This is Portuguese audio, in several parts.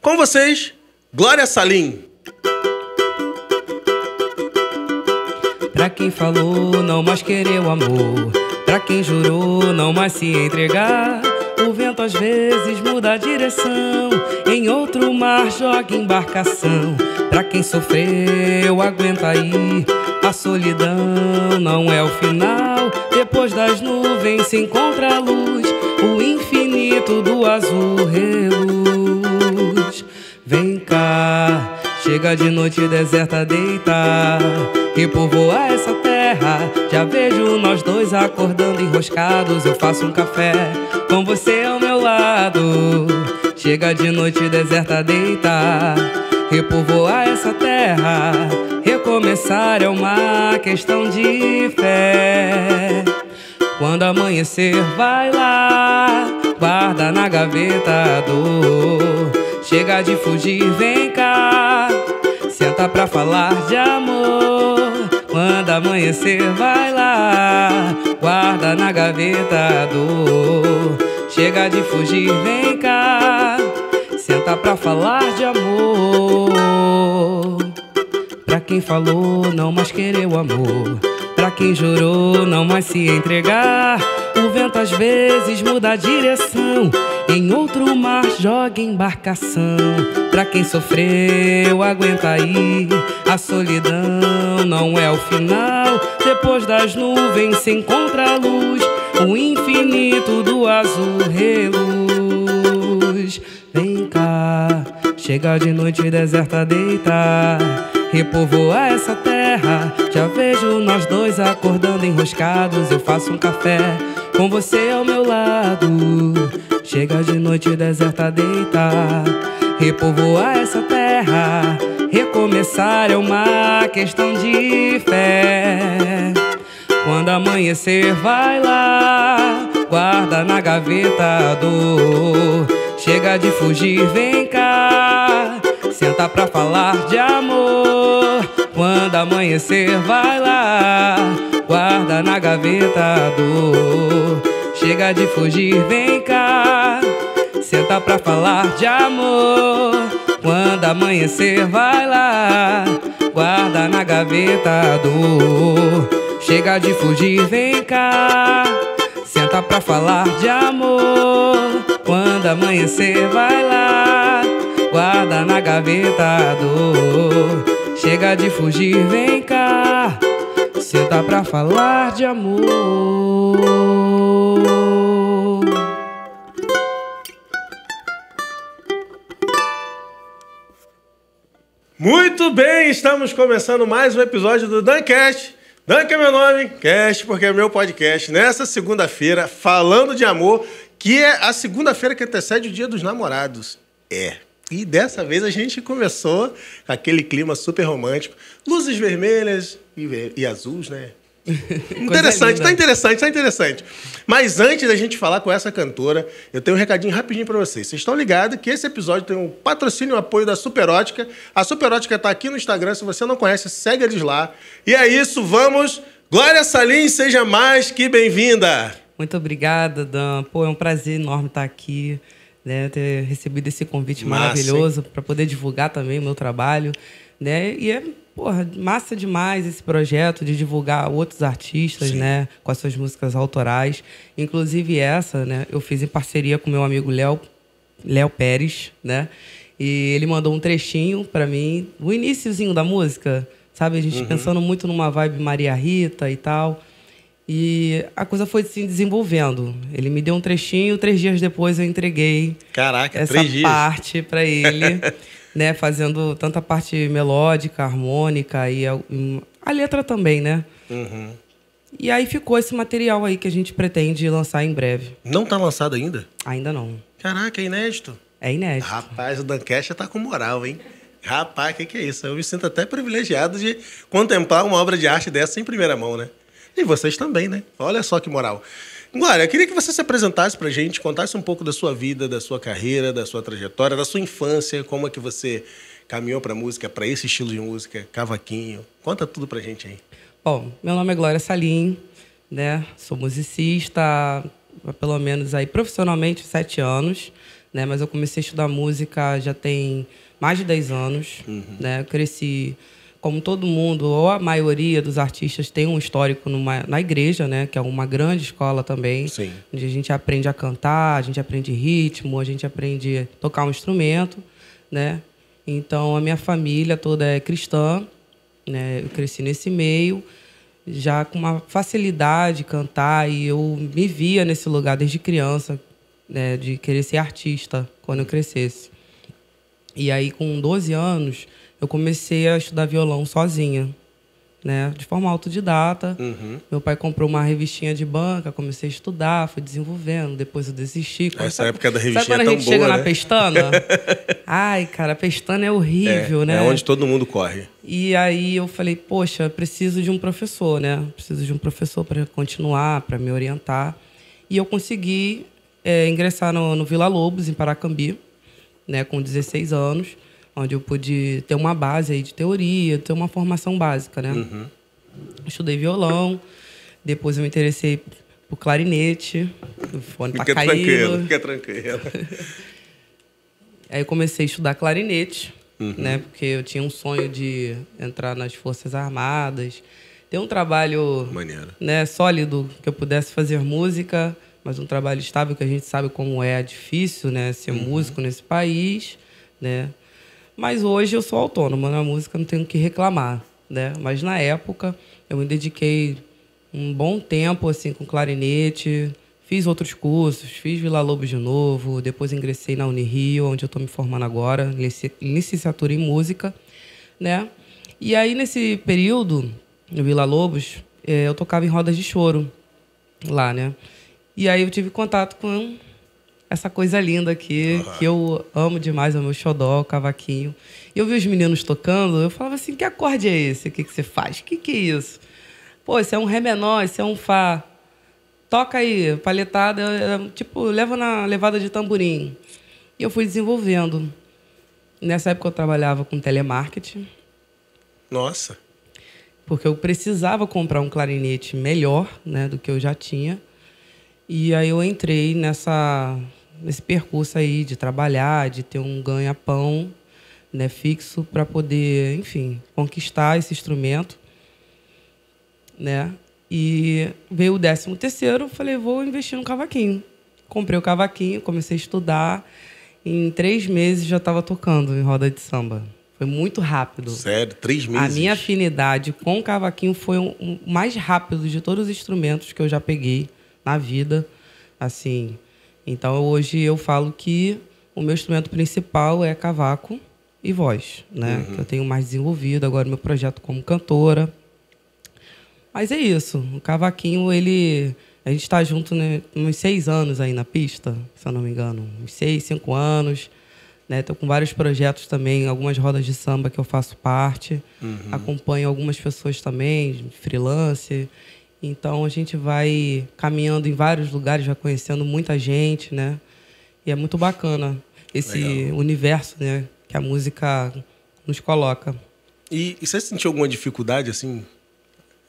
Com vocês, Glória Salim. Pra quem falou não mais querer o amor, pra quem jurou não mais se entregar, o vento às vezes muda a direção, em outro mar joga embarcação. Pra quem sofreu, aguenta aí. A solidão não é o final. Depois das nuvens se encontra a luz, o infinito do azul reluz. Vem cá, chega de noite deserta deitar e povoar essa terra terra. Já vejo nós dois acordando enroscados. Eu faço um café com você ao meu lado. Chega de noite deserta, deita. Repovoar essa terra. Recomeçar é uma questão de fé. Quando amanhecer, vai lá, guarda na gaveta a dor. Chega de fugir, vem cá, senta pra falar de amor. Quando amanhecer, vai lá, guarda na gaveta a dor. Chega de fugir, vem cá, senta pra falar de amor. Pra quem falou, não mais querer o amor. Pra quem jurou não mais se entregar, o vento às vezes muda a direção. Em outro mar joga embarcação. Pra quem sofreu, aguenta aí. A solidão não é o final. Depois das nuvens se encontra a luz. O infinito do azul reluz. Vem cá, chega de noite deserta deitar repovoar essa terra. Já vejo nós dois acordando enroscados. Eu faço um café com você ao meu lado. Chega de noite deserta deita, repovoar essa terra. Recomeçar é uma questão de fé. Quando amanhecer, vai lá, guarda na gaveta a dor. Chega de fugir, vem cá Senta pra falar de amor. Quando amanhecer, vai lá. Guarda na gaveta a dor. Chega de fugir, vem cá. Senta pra falar de amor. Quando amanhecer, vai lá. Guarda na gaveta a dor. Chega de fugir, vem cá. Senta pra falar de amor. Quando amanhecer, vai lá guarda na gaveta dor. Chega de fugir, vem cá, senta tá pra falar de amor. Muito bem, estamos começando mais um episódio do Dancast. Dan é meu nome, cast, porque é meu podcast. Nessa segunda-feira, falando de amor, que é a segunda-feira que antecede o Dia dos Namorados. É. E dessa vez a gente começou aquele clima super romântico. Luzes vermelhas e, e azuis, né? interessante, tá interessante, tá interessante. Mas antes da gente falar com essa cantora, eu tenho um recadinho rapidinho para vocês. Vocês estão ligados que esse episódio tem um patrocínio e um apoio da Superótica. A Superótica tá aqui no Instagram, se você não conhece, segue eles lá. E é isso, vamos. Glória Salim, seja mais que bem-vinda. Muito obrigada, Dan. Pô, é um prazer enorme estar aqui né, ter recebido esse convite massa, maravilhoso para poder divulgar também o meu trabalho, né? E é porra, massa demais esse projeto de divulgar outros artistas, Sim. né, com as suas músicas autorais. Inclusive essa, né, eu fiz em parceria com meu amigo Léo Léo Pérez, né? E ele mandou um trechinho para mim, o iníciozinho da música, sabe? A gente uhum. pensando muito numa vibe Maria Rita e tal. E a coisa foi se desenvolvendo. Ele me deu um trechinho, três dias depois eu entreguei Caraca, essa parte para ele, né? Fazendo tanta parte melódica, harmônica e a, a letra também, né? Uhum. E aí ficou esse material aí que a gente pretende lançar em breve. Não tá lançado ainda? Ainda não. Caraca, é inédito. É inédito. Rapaz, o Dancash tá com moral, hein? Rapaz, o que, que é isso? Eu me sinto até privilegiado de contemplar uma obra de arte dessa em primeira mão, né? E vocês também, né? Olha só que moral. Glória, eu queria que você se apresentasse para a gente, contasse um pouco da sua vida, da sua carreira, da sua trajetória, da sua infância, como é que você caminhou para música, para esse estilo de música, cavaquinho. Conta tudo para a gente aí. Bom, meu nome é Glória Salim, né? Sou musicista há pelo menos aí profissionalmente sete anos, né? Mas eu comecei a estudar música já tem mais de dez anos, uhum. né? Eu cresci como todo mundo, ou a maioria dos artistas tem um histórico numa, na igreja, né? Que é uma grande escola também. Sim. Onde a gente aprende a cantar, a gente aprende ritmo, a gente aprende a tocar um instrumento, né? Então, a minha família toda é cristã, né? Eu cresci nesse meio, já com uma facilidade cantar. E eu me via nesse lugar desde criança, né? De querer ser artista quando eu crescesse. E aí, com 12 anos eu comecei a estudar violão sozinha, né? De forma autodidata. Uhum. Meu pai comprou uma revistinha de banca, comecei a estudar, fui desenvolvendo, depois eu desisti. Essa sabe, época da revistinha sabe quando é a gente boa, chega né? na pestana? Ai, cara, a pestana é horrível, é, é né? É onde todo mundo corre. E aí eu falei, poxa, preciso de um professor, né? Preciso de um professor para continuar, para me orientar. E eu consegui é, ingressar no, no Vila Lobos, em Paracambi, né, com 16 anos onde eu pude ter uma base aí de teoria, ter uma formação básica, né? Uhum. Estudei violão, depois eu me interessei por clarinete, o fone fica tá caindo. tranquilo, fica tranquilo. aí eu comecei a estudar clarinete, uhum. né? Porque eu tinha um sonho de entrar nas Forças Armadas, ter um trabalho Maneiro. né sólido que eu pudesse fazer música, mas um trabalho estável que a gente sabe como é difícil, né? Ser uhum. músico nesse país, né? Mas hoje eu sou autônoma na né? música, não tenho o que reclamar, né? Mas na época eu me dediquei um bom tempo assim com clarinete, fiz outros cursos, fiz Vila Lobos de novo, depois ingressei na Unirio, onde eu estou me formando agora, licenciatura em música, né? E aí nesse período no Vila Lobos, eh, eu tocava em rodas de choro lá, né? E aí eu tive contato com essa coisa linda aqui, uhum. que eu amo demais, é o meu xodó, o cavaquinho. E eu vi os meninos tocando, eu falava assim, que acorde é esse? O que, que você faz? O que, que é isso? Pô, esse é um ré menor, esse é um fá. Toca aí, paletada, é, é, tipo, leva na levada de tamborim. E eu fui desenvolvendo. Nessa época eu trabalhava com telemarketing. Nossa! Porque eu precisava comprar um clarinete melhor né, do que eu já tinha. E aí eu entrei nessa nesse percurso aí de trabalhar, de ter um ganha-pão né, fixo para poder, enfim, conquistar esse instrumento, né? E veio o décimo terceiro, falei, vou investir no cavaquinho. Comprei o cavaquinho, comecei a estudar. Em três meses já estava tocando em roda de samba. Foi muito rápido. Sério, três meses. A minha afinidade com o cavaquinho foi o um, um, mais rápido de todos os instrumentos que eu já peguei na vida. Assim, então hoje eu falo que o meu instrumento principal é cavaco e voz, né? Uhum. Que eu tenho mais desenvolvido agora meu projeto como cantora. Mas é isso. O cavaquinho, ele. A gente está junto né, uns seis anos aí na pista, se eu não me engano. Uns seis, cinco anos. Né? Tô com vários projetos também, algumas rodas de samba que eu faço parte. Uhum. Acompanho algumas pessoas também, freelance. Então a gente vai caminhando em vários lugares, já conhecendo muita gente, né? E é muito bacana esse Legal. universo, né, que a música nos coloca. E, e você sentiu alguma dificuldade assim?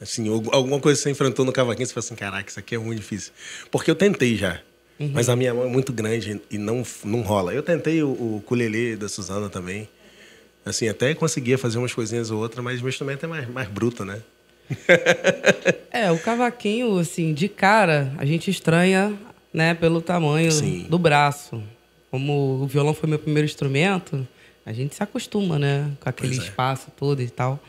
Assim, alguma coisa que você enfrentou no cavaquinho, você falou assim, caraca, isso aqui é muito difícil. Porque eu tentei já. Uhum. Mas a minha mão é muito grande e não, não rola. Eu tentei o, o culelê da Suzana também. Assim, até conseguia fazer umas coisinhas ou outras, mas meu instrumento é mais, mais bruto, né? é, o cavaquinho, assim, de cara, a gente estranha, né, pelo tamanho Sim. do braço. Como o violão foi meu primeiro instrumento, a gente se acostuma, né, com aquele é. espaço todo e tal.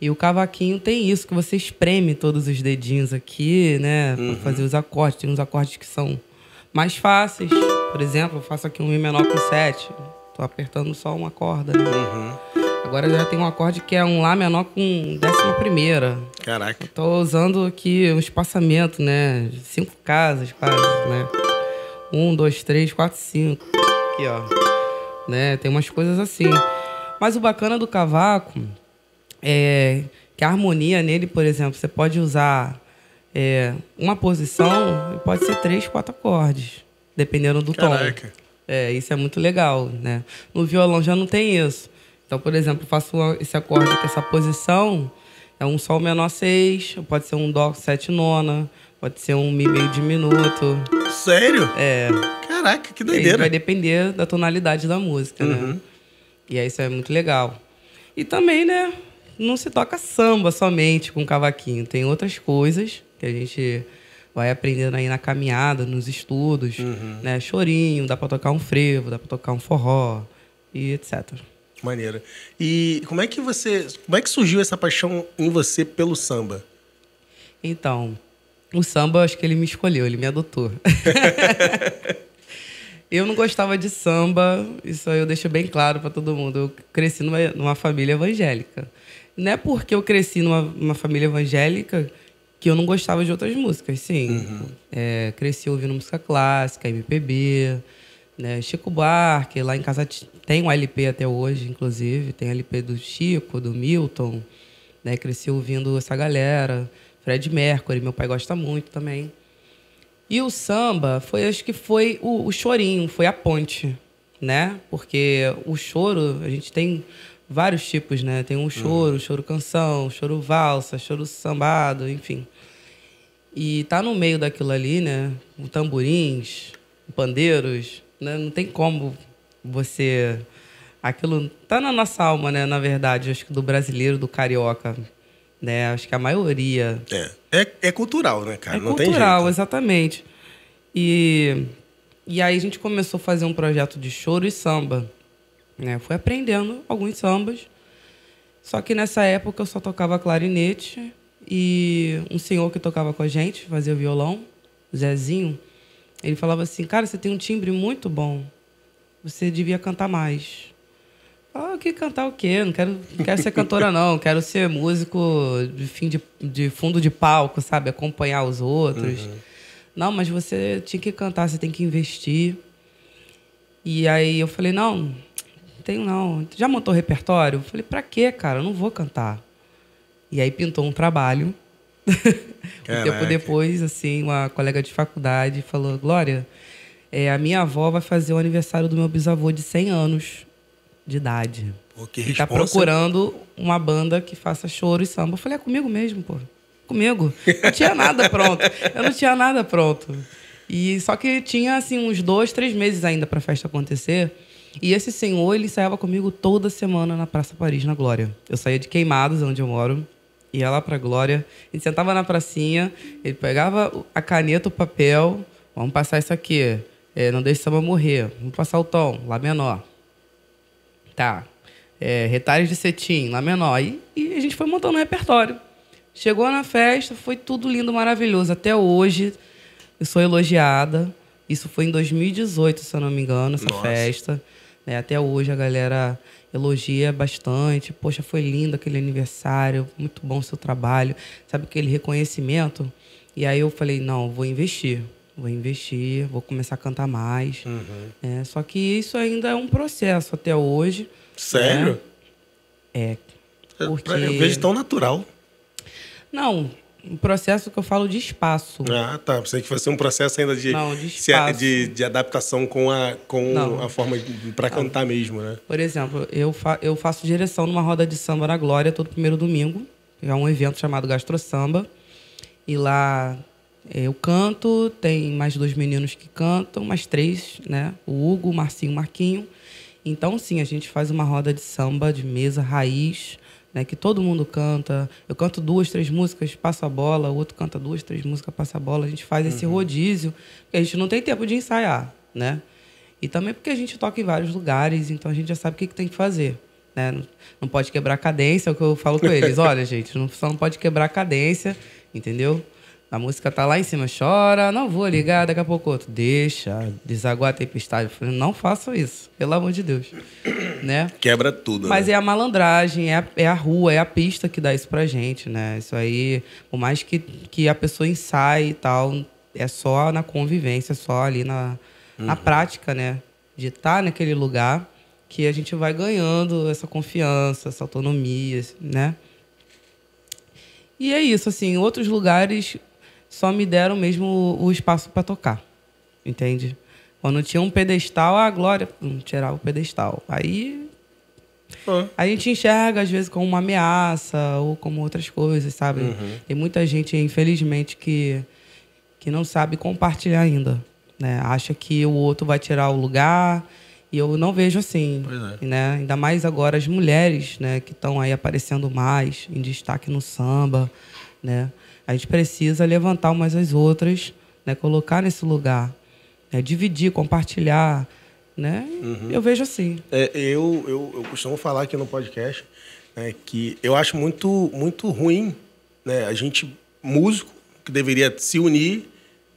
E o cavaquinho tem isso, que você espreme todos os dedinhos aqui, né, uhum. pra fazer os acordes. Tem uns acordes que são mais fáceis. Por exemplo, eu faço aqui um Mi menor com 7. Tô apertando só uma corda, né? Uhum. Agora já tem um acorde que é um Lá menor com décima primeira. Caraca. Eu tô usando aqui um espaçamento, né? Cinco casas quase, né? Um, dois, três, quatro, cinco. Aqui, ó. Né? Tem umas coisas assim. Mas o bacana do cavaco é que a harmonia nele, por exemplo, você pode usar é, uma posição e pode ser três, quatro acordes, dependendo do Caraca. tom. É, isso é muito legal, né? No violão já não tem isso. Então, por exemplo, faço esse acorde aqui, essa posição, é um sol menor 6, pode ser um dó 7 nona, pode ser um mi meio diminuto. Sério? É. Caraca, que doideira. vai depender da tonalidade da música, né? uhum. né? E aí isso é muito legal. E também, né, não se toca samba somente com cavaquinho, tem outras coisas que a gente vai aprendendo aí na caminhada, nos estudos, uhum. né? Chorinho, dá para tocar um frevo, dá para tocar um forró e etc maneira E como é que você. Como é que surgiu essa paixão em você pelo samba? Então, o samba, acho que ele me escolheu, ele me adotou. eu não gostava de samba, isso aí eu deixo bem claro para todo mundo. Eu cresci numa, numa, família evangélica. Não é porque eu cresci numa, numa família evangélica que eu não gostava de outras músicas, sim. Uhum. É, cresci ouvindo música clássica, MPB. Né? Chico Buarque, lá em casa tem um LP até hoje, inclusive. Tem LP do Chico, do Milton. Né? Cresci ouvindo essa galera. Fred Mercury, meu pai gosta muito também. E o samba foi, acho que foi o, o chorinho, foi a ponte, né? Porque o choro, a gente tem vários tipos, né? Tem um choro, uhum. choro canção, choro valsa, choro sambado, enfim. E tá no meio daquilo ali, né? Com tamborins, pandeiros, né? Não tem como você. Aquilo tá na nossa alma, né? Na verdade, acho que do brasileiro, do carioca. Né? Acho que a maioria. É, é, é cultural, né, cara? É Não cultural, exatamente. E, e aí a gente começou a fazer um projeto de choro e samba. Né? Fui aprendendo alguns sambas. Só que nessa época eu só tocava clarinete e um senhor que tocava com a gente, fazia violão, Zezinho. Ele falava assim, cara, você tem um timbre muito bom. Você devia cantar mais. Ah, que cantar o quê? Não quero, não quero ser cantora, não. Quero ser músico de, fim de, de fundo de palco, sabe? Acompanhar os outros. Uhum. Não, mas você tinha que cantar, você tem que investir. E aí eu falei, não, tenho não. Já montou repertório? Eu falei, pra quê, cara? Eu não vou cantar. E aí pintou um trabalho um tempo depois, assim, uma colega de faculdade falou: Glória, é, a minha avó vai fazer o aniversário do meu bisavô de 100 anos de idade. Pô, que e tá responsa. tá procurando uma banda que faça choro e samba. Eu falei: é comigo mesmo, pô. Comigo. Não tinha nada pronto. Eu não tinha nada pronto. E só que tinha, assim, uns dois, três meses ainda pra festa acontecer. E esse senhor, ele ensaiava comigo toda semana na Praça Paris, na Glória. Eu saía de Queimados, onde eu moro, ia lá pra Glória, ele sentava na pracinha, ele pegava a caneta, o papel, vamos passar isso aqui, é, não deixe samba morrer, vamos passar o tom, lá menor. Tá. É, retalhos de cetim, lá menor. E, e a gente foi montando um repertório. Chegou na festa, foi tudo lindo, maravilhoso. Até hoje, eu sou elogiada. Isso foi em 2018, se eu não me engano, essa Nossa. festa. É, até hoje a galera elogia bastante. Poxa, foi lindo aquele aniversário, muito bom seu trabalho. Sabe aquele reconhecimento? E aí eu falei, não, vou investir. Vou investir, vou começar a cantar mais. Uhum. É, só que isso ainda é um processo até hoje. Sério? Né? É. é Porque... Eu vejo tão natural. Não, um processo que eu falo de espaço. Ah, tá. Pensei que fosse um processo ainda de, não, de, se, de, de, adaptação com a, com a forma para cantar mesmo, né? Por exemplo, eu, fa eu faço direção numa roda de samba na Glória todo primeiro domingo. É um evento chamado Gastro Samba. E lá é, eu canto, tem mais dois meninos que cantam, mais três, né? O Hugo, o Marcinho, o Marquinho. Então, sim, a gente faz uma roda de samba de mesa raiz né, que todo mundo canta. Eu canto duas, três músicas, passa a bola, o outro canta duas, três músicas, passa a bola. A gente faz uhum. esse rodízio, porque a gente não tem tempo de ensaiar, né? E também porque a gente toca em vários lugares, então a gente já sabe o que, que tem que fazer. Né? Não, não pode quebrar a cadência, é o que eu falo com eles. Olha, gente, não, só não pode quebrar a cadência, entendeu? A música tá lá em cima, chora, não vou ligar, daqui a pouco outro, deixa, desaguar a tempestade. Eu falei, não façam isso, pelo amor de Deus. né? Quebra tudo. Mas né? é a malandragem, é a, é a, rua, é a pista que dá isso pra gente, né? Isso aí, por mais que, que a pessoa ensaie e tal, é só na convivência, só ali na, uhum. na prática, né? De estar tá naquele lugar que a gente vai ganhando essa confiança, essa autonomia, né? E é isso, assim, outros lugares só me deram mesmo o espaço para tocar, entende? Quando tinha um pedestal, a Glória hum, tirava o pedestal. Aí ah. a gente enxerga, às vezes, como uma ameaça ou como outras coisas, sabe? Uhum. Tem muita gente, infelizmente, que, que não sabe compartilhar ainda, né? Acha que o outro vai tirar o lugar, e eu não vejo assim, é. né? Ainda mais agora as mulheres, né, que estão aí aparecendo mais em destaque no samba, né? A gente precisa levantar umas as outras, né, colocar nesse lugar, né? dividir, compartilhar, né? Uhum. Eu vejo assim. É, eu, eu, eu costumo falar aqui no podcast né, que eu acho muito muito ruim, né? A gente músico que deveria se unir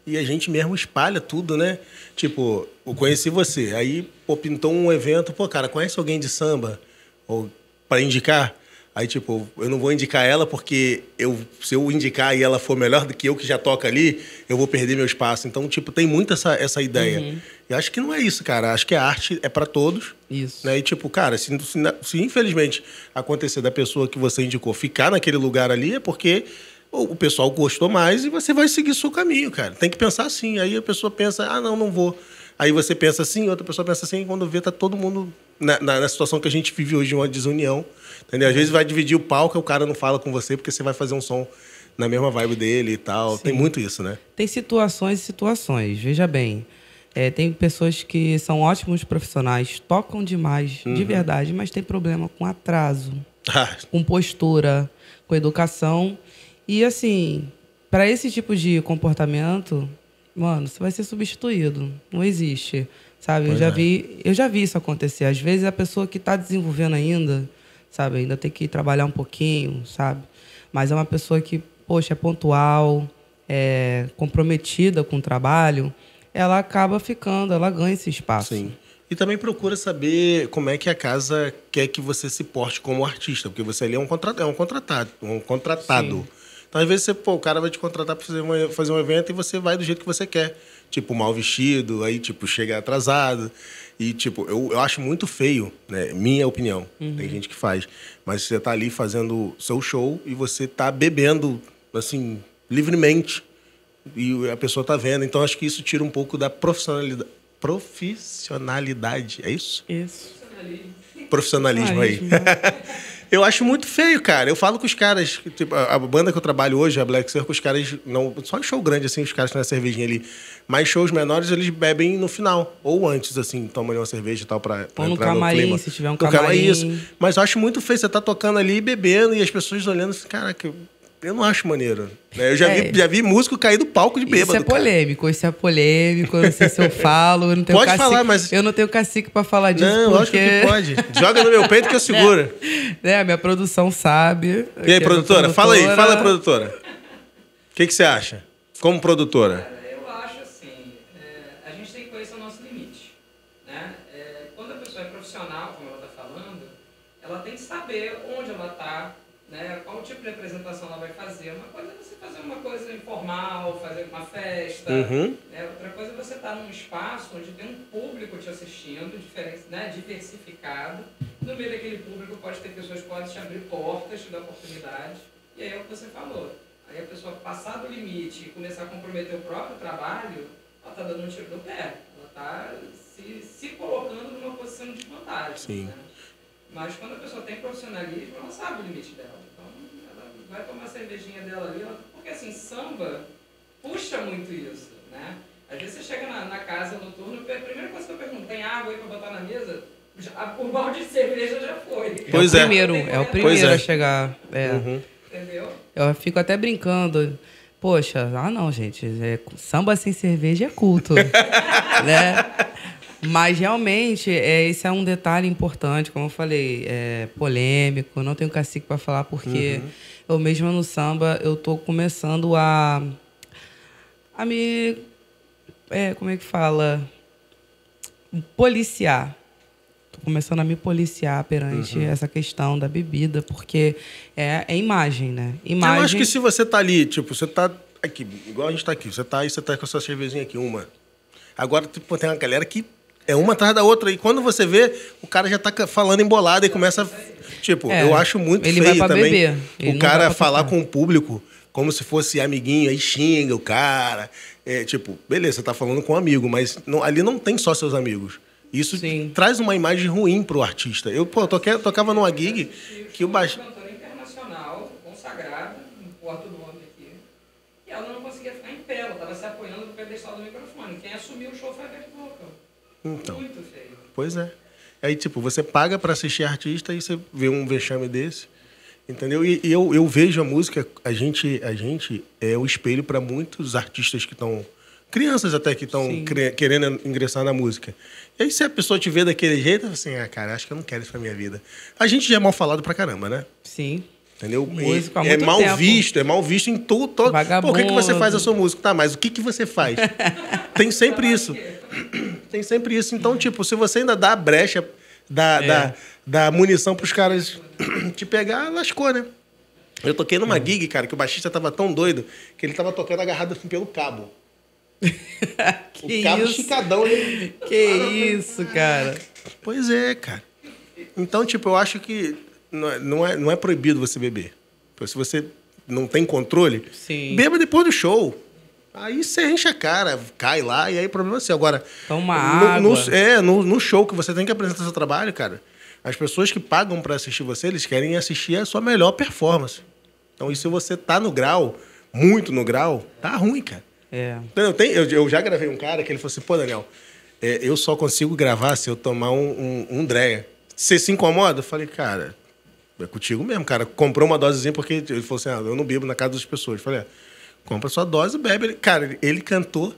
e a gente mesmo espalha tudo, né? Tipo, eu conheci você. Aí, pô, pintou um evento, pô, cara, conhece alguém de samba? Ou para indicar? Aí, tipo, eu não vou indicar ela porque eu, se eu indicar e ela for melhor do que eu que já toca ali, eu vou perder meu espaço. Então, tipo, tem muito essa, essa ideia. Uhum. E acho que não é isso, cara. Acho que a arte é para todos. Isso. Né? E, tipo, cara, se, se, se, infelizmente acontecer da pessoa que você indicou ficar naquele lugar ali, é porque o, o pessoal gostou mais e você vai seguir seu caminho, cara. Tem que pensar assim. Aí a pessoa pensa, ah, não, não vou. Aí você pensa assim, outra pessoa pensa assim, e quando vê, tá todo mundo na, na, na, situação que a gente vive hoje, uma desunião. Entendeu? Às vezes vai dividir o palco, o cara não fala com você porque você vai fazer um som na mesma vibe dele e tal. Sim. Tem muito isso, né? Tem situações e situações. Veja bem, é, tem pessoas que são ótimos profissionais, tocam demais, uhum. de verdade, mas tem problema com atraso, ah. com postura, com educação. E assim, para esse tipo de comportamento, mano, você vai ser substituído. Não existe. Sabe? eu já, é. vi, eu já vi isso acontecer. Às vezes a pessoa que está desenvolvendo ainda, sabe, ainda tem que trabalhar um pouquinho, sabe? Mas é uma pessoa que, poxa, é pontual, é comprometida com o trabalho, ela acaba ficando, ela ganha esse espaço. Sim. E também procura saber como é que a casa quer que você se porte como artista, porque você ali é um contratado, é um contratado, um contratado. Sim às vezes, você, pô, o cara vai te contratar para fazer, uma, fazer um evento e você vai do jeito que você quer. Tipo, mal vestido, aí, tipo, chega atrasado. E, tipo, eu, eu acho muito feio, né? Minha opinião. Uhum. Tem gente que faz. Mas você tá ali fazendo seu show e você tá bebendo, assim, livremente. E a pessoa tá vendo. Então, acho que isso tira um pouco da profissionalidade. Profissionalidade, é isso? Isso. Profissionalismo, Profissionalismo aí. Eu acho muito feio, cara. Eu falo com os caras, tipo, a, a banda que eu trabalho hoje, a Black Circle, os caras não. Só em show grande, assim, os caras têm a cervejinha ali. Mas shows menores, eles bebem no final. Ou antes, assim, tomam uma cerveja e tal pra. pra Ou no camarim, clima. se tiver um camarim. camarim. Isso. Mas eu acho muito feio você tá tocando ali e bebendo e as pessoas olhando assim, caraca, eu não acho maneiro. Né? Eu já, é. vi, já vi músico cair do palco de bêbado. Isso é polêmico, cara. isso é polêmico. Eu não sei se eu falo, eu não tenho pode cacique. falar, mas... Eu não tenho cacique pra falar disso. Não, porque... lógico que pode. Joga no meu peito que eu é. seguro. É, é minha produção sabe. E aí, é produtora? Fala aí, fala aí, produtora. O que, que você acha? Como produtora? Eu acho assim, é, a gente tem que conhecer o nosso limite. Né? quando a pessoa é profissional, como ela está falando, ela tem que saber de apresentação ela vai fazer. Uma coisa é você fazer uma coisa informal, fazer uma festa. Uhum. Né? Outra coisa é você estar tá num espaço onde tem um público te assistindo, né? diversificado. No meio daquele público pode ter pessoas que podem te abrir portas, te dar oportunidades. E aí é o que você falou. Aí a pessoa passar do limite e começar a comprometer o próprio trabalho, ela está dando um tiro no pé. Ela está se, se colocando numa posição de vantagem. Sim. Né? Mas quando a pessoa tem profissionalismo, ela sabe o limite dela vai tomar a cervejinha dela ali, porque assim, samba puxa muito isso, né? Às vezes você chega na, na casa noturno, a primeira coisa que eu pergunto, tem água aí pra botar na mesa? Já, o balde de cerveja já foi. É pois é. O primeiro, é o primeiro é. a chegar. É. Uhum. Entendeu? Eu fico até brincando. Poxa, ah não, gente. É, samba sem cerveja é culto. né? Mas realmente, é, esse é um detalhe importante, como eu falei, é polêmico, não tenho cacique para falar, porque uhum. eu mesma no samba, eu tô começando a. a me. É, como é que fala? Policiar. Tô começando a me policiar perante uhum. essa questão da bebida, porque é, é imagem, né? Imagem... Eu acho que se você tá ali, tipo, você tá aqui, igual a gente tá aqui, você tá aí, você tá com a sua cervezinha aqui, uma. Agora, tipo, tem uma galera que é uma atrás da outra. E quando você vê, o cara já tá falando embolado e começa. Tipo, é, eu acho muito ele feio vai pra também. Beber. Ele o cara falar com o público como se fosse amiguinho, aí xinga o cara. É, tipo, beleza, você tá falando com um amigo, mas não, ali não tem só seus amigos. Isso Sim. traz uma imagem ruim pro artista. Eu, pô, toque, tocava numa gig que o baixo. cantora internacional, consagrada, não importa o nome aqui, e ela não conseguia ficar em pé, ela tava se apoiando no pedestal do microfone. Quem assumiu o show foi a então. Muito feio. Pois é. Aí, tipo, você paga para assistir artista e você vê um vexame desse. Entendeu? E, e eu, eu vejo a música, a gente, a gente é o espelho para muitos artistas que estão crianças até que estão querendo ingressar na música. E aí, se a pessoa te vê daquele jeito, assim, ah, cara, acho que eu não quero isso pra minha vida. A gente já é mal falado pra caramba, né? Sim. Entendeu? música é, mal tempo. visto, é mal visto em todo todo. Vagabundo. Por que, que você faz a sua música? Tá, mas o que, que você faz? Tem sempre isso. Tem sempre isso. Então, tipo, se você ainda dá a brecha da, é. da, da munição pros caras te pegar, lascou, né? Eu toquei numa uhum. gig, cara, que o baixista tava tão doido que ele tava tocando agarrado assim pelo cabo. que o cabo isso? chicadão Ele... Né? Que isso, cara. Pois é, cara. Então, tipo, eu acho que é, não é, não é proibido você beber. se você não tem controle, Sim. beba depois do show. Aí você enche a cara, cai lá, e aí o problema é seu. Agora. Toma água. No, é, no, no, show que você tem que apresentar seu trabalho, cara, as pessoas que pagam para assistir você, eles querem assistir a sua melhor performance. Então, e se você tá no grau, muito no grau, tá ruim, cara. É. Então, eu, eu, já gravei um cara que ele falou assim, pô, Daniel, é, eu só consigo gravar se eu tomar um, um, um dreia. Você se incomoda? Eu falei, cara, é contigo mesmo, cara. Comprou uma dosezinha porque ele falou assim, ah, eu não bebo na casa das pessoas. Eu falei, ah, compra sua dose, bebe. Cara, ele cantou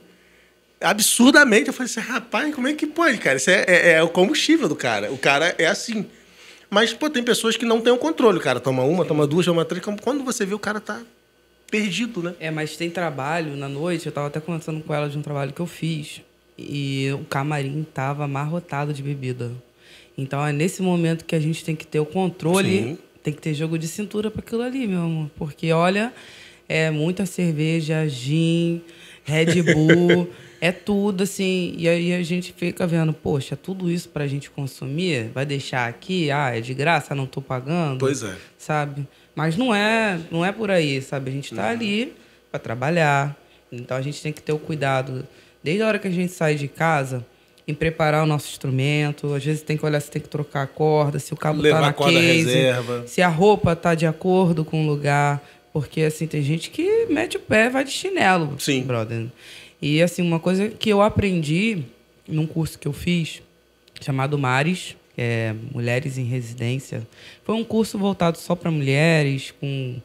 absurdamente. Eu falei assim, rapaz, como é que pode, cara? Isso é, é, é o combustível do cara. O cara é assim. Mas, pô, tem pessoas que não têm o controle, cara. Toma uma, toma duas, toma três. Quando você vê, o cara tá perdido, né? É, mas tem trabalho na noite. Eu tava até conversando com ela de um trabalho que eu fiz. E o camarim tava amarrotado de bebida. Então é nesse momento que a gente tem que ter o controle. Sim. Tem que ter jogo de cintura para aquilo ali, meu amor. Porque, olha, é muita cerveja, gin, Red Bull, é tudo, assim. E aí a gente fica vendo, poxa, tudo isso pra gente consumir? Vai deixar aqui? Ah, é de graça, não tô pagando? Pois é. Sabe? Mas não é, não é por aí, sabe? A gente tá uhum. ali para trabalhar. Então a gente tem que ter o cuidado, desde a hora que a gente sai de casa, em preparar o nosso instrumento. Às vezes tem que olhar se tem que trocar a corda, se o cabo tá Levar tá na corda case, reserva. se a roupa tá de acordo com o lugar. Porque, assim, tem gente que mete o pé, vai de chinelo, Sim. brother. E, assim, uma coisa que eu aprendi num curso que eu fiz, chamado Mares, é Mulheres em Residência. Foi um curso voltado só para mulheres, com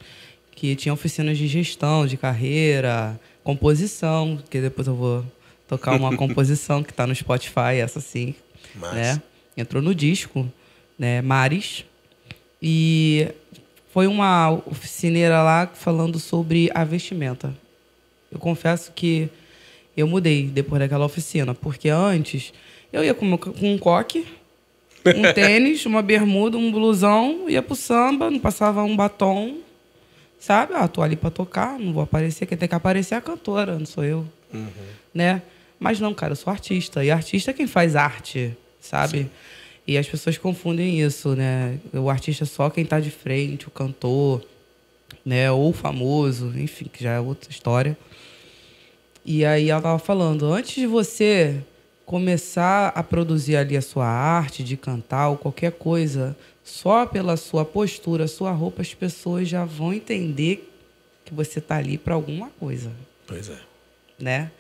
que tinha oficinas de gestão, de carreira, composição, que depois eu vou tocar uma composição que está no Spotify, essa sim. Mas... Né? Entrou no disco, né? Mares. E foi uma oficineira lá falando sobre a vestimenta. Eu confesso que eu mudei depois daquela oficina, porque antes eu ia com, um coque, um tênis, uma bermuda, um blusão, ia pro samba, não passava um batom, sabe? Ah, tô ali pra tocar, não vou aparecer, quem tem que aparecer é a cantora, não sou eu, uhum. né? Mas não, cara, eu sou artista, e artista é quem faz arte, sabe? Sim. E as pessoas confundem isso, né? O artista é só quem está de frente, o cantor, né? Ou o famoso, enfim, que já é outra história. E aí ela estava falando, antes de você começar a produzir ali a sua arte de cantar ou qualquer coisa, só pela sua postura, sua roupa, as pessoas já vão entender que você está ali para alguma coisa. Pois é. Né?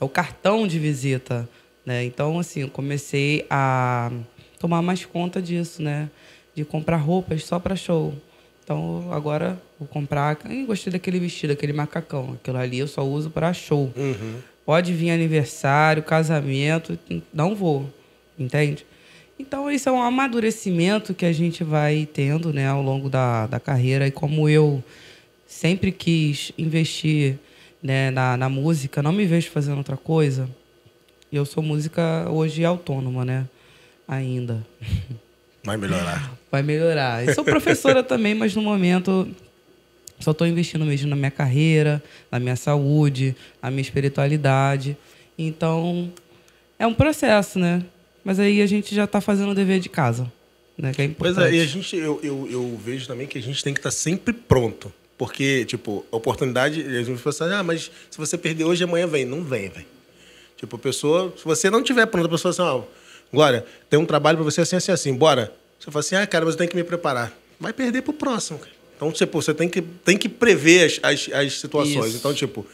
É o cartão de visita, né? Então assim, eu comecei a tomar mais conta disso, né? De comprar roupas só para show. Então agora vou comprar. Ih, gostei daquele vestido, aquele macacão. Aquilo ali eu só uso para show. Uhum. Pode vir aniversário, casamento, não vou. Entende? Então, isso é um amadurecimento que a gente vai tendo né, ao longo da, da carreira. E como eu sempre quis investir né, na, na música, não me vejo fazendo outra coisa. E Eu sou música hoje autônoma, né? ainda. Vai melhorar. Vai melhorar. Eu sou professora também, mas no momento só estou investindo mesmo na minha carreira, na minha saúde, na minha espiritualidade. Então, é um processo, né? Mas aí a gente já está fazendo o dever de casa, né? Que é importante. Pois é, e a gente, eu, eu, eu vejo também que a gente tem que estar tá sempre pronto. Porque, tipo, a oportunidade, eles me falam assim, ah, mas se você perder hoje, amanhã vem. Não vem, velho. Tipo, a pessoa, se você não tiver pronto a pessoa assim, ah, Glória, tem um trabalho para você assim, assim, assim, bora. Você fala assim, ah, cara, mas eu tenho que me preparar. Vai perder pro próximo, cara. Então, pô, tipo, você tem que, tem que prever as, as, as situações. Isso. Então, tipo,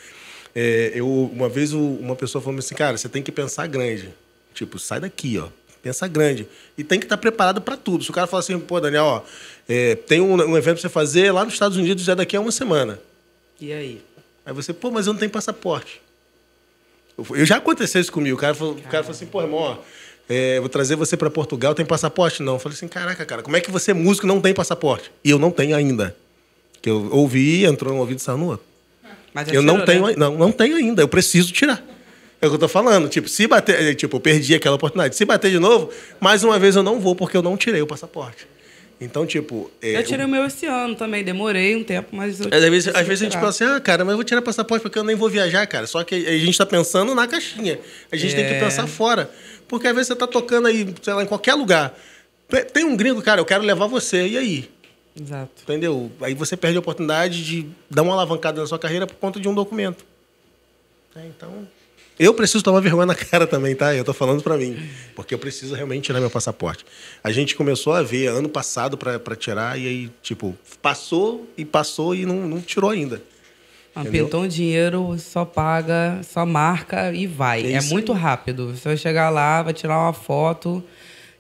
é, eu, uma vez uma pessoa falou assim, cara, você tem que pensar grande. Tipo, sai daqui, ó. Pensa grande. E tem que estar tá preparado para tudo. Se o cara falar assim, pô, Daniel, ó, é, tem um, um evento para você fazer lá nos Estados Unidos já é daqui a uma semana. E aí? Aí você, pô, mas eu não tenho passaporte. Eu, eu já aconteceu isso comigo. O cara falou, o cara falou assim, pô, irmão, ó, é, vou trazer você para Portugal, tem passaporte? Não. Eu falei assim, caraca, cara, como é que você, músico, não tem passaporte? E eu não tenho ainda. Que eu ouvi, entrou no ouvido e saiu no outro. Mas eu não né? tenho, não, não tenho ainda, eu preciso tirar. É o que eu tô falando. Tipo, se bater. É, tipo, eu perdi aquela oportunidade. Se bater de novo, mais uma vez eu não vou, porque eu não tirei o passaporte. Então, tipo. É, eu tirei o meu esse ano também, demorei um tempo, mas. Eu é, às vezes, às vezes a gente fala assim, ah, cara, mas eu vou tirar passaporte porque eu nem vou viajar, cara. Só que a gente tá pensando na caixinha. A gente é. tem que é. pensar fora. Porque às vezes você tá tocando aí, sei lá, em qualquer lugar. Tem um gringo, cara, eu quero levar você, e aí? Exato. Entendeu? Aí você perde a oportunidade de dar uma alavancada na sua carreira por conta de um documento. É, então. Eu preciso tomar vergonha na cara também, tá? Eu tô falando para mim, porque eu preciso realmente tirar meu passaporte. A gente começou a ver ano passado para tirar e aí, tipo, passou e passou e não, não tirou ainda. Apertou um dinheiro, só paga, só marca e vai. É, é muito rápido. Você vai chegar lá, vai tirar uma foto,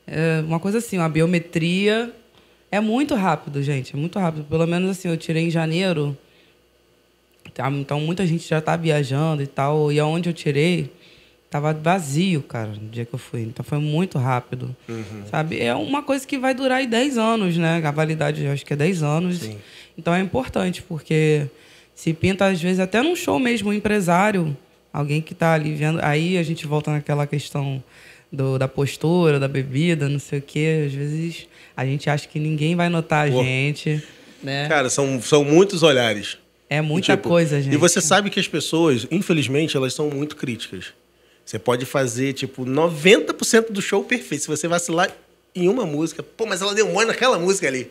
é uma coisa assim, uma biometria. É muito rápido, gente. É muito rápido. Pelo menos assim, eu tirei em janeiro. Tá, então muita gente já tá viajando e tal. E aonde eu tirei, tava vazio, cara, no dia que eu fui. Então foi muito rápido. Uhum. Sabe? É uma coisa que vai durar aí 10 anos, né? A validade eu acho que é 10 anos. Sim. Então é importante, porque se pinta, às vezes, até num show mesmo, um empresário, alguém que tá ali vendo. Aí a gente volta naquela questão. Do, da postura, da bebida, não sei o quê. Às vezes a gente acha que ninguém vai notar Pô. a gente. Né? Cara, são, são muitos olhares. É muita tipo, coisa, gente. E você sabe que as pessoas, infelizmente, elas são muito críticas. Você pode fazer, tipo, 90% do show perfeito. Se você vacilar em uma música, pô, mas ela deu mole naquela música ali.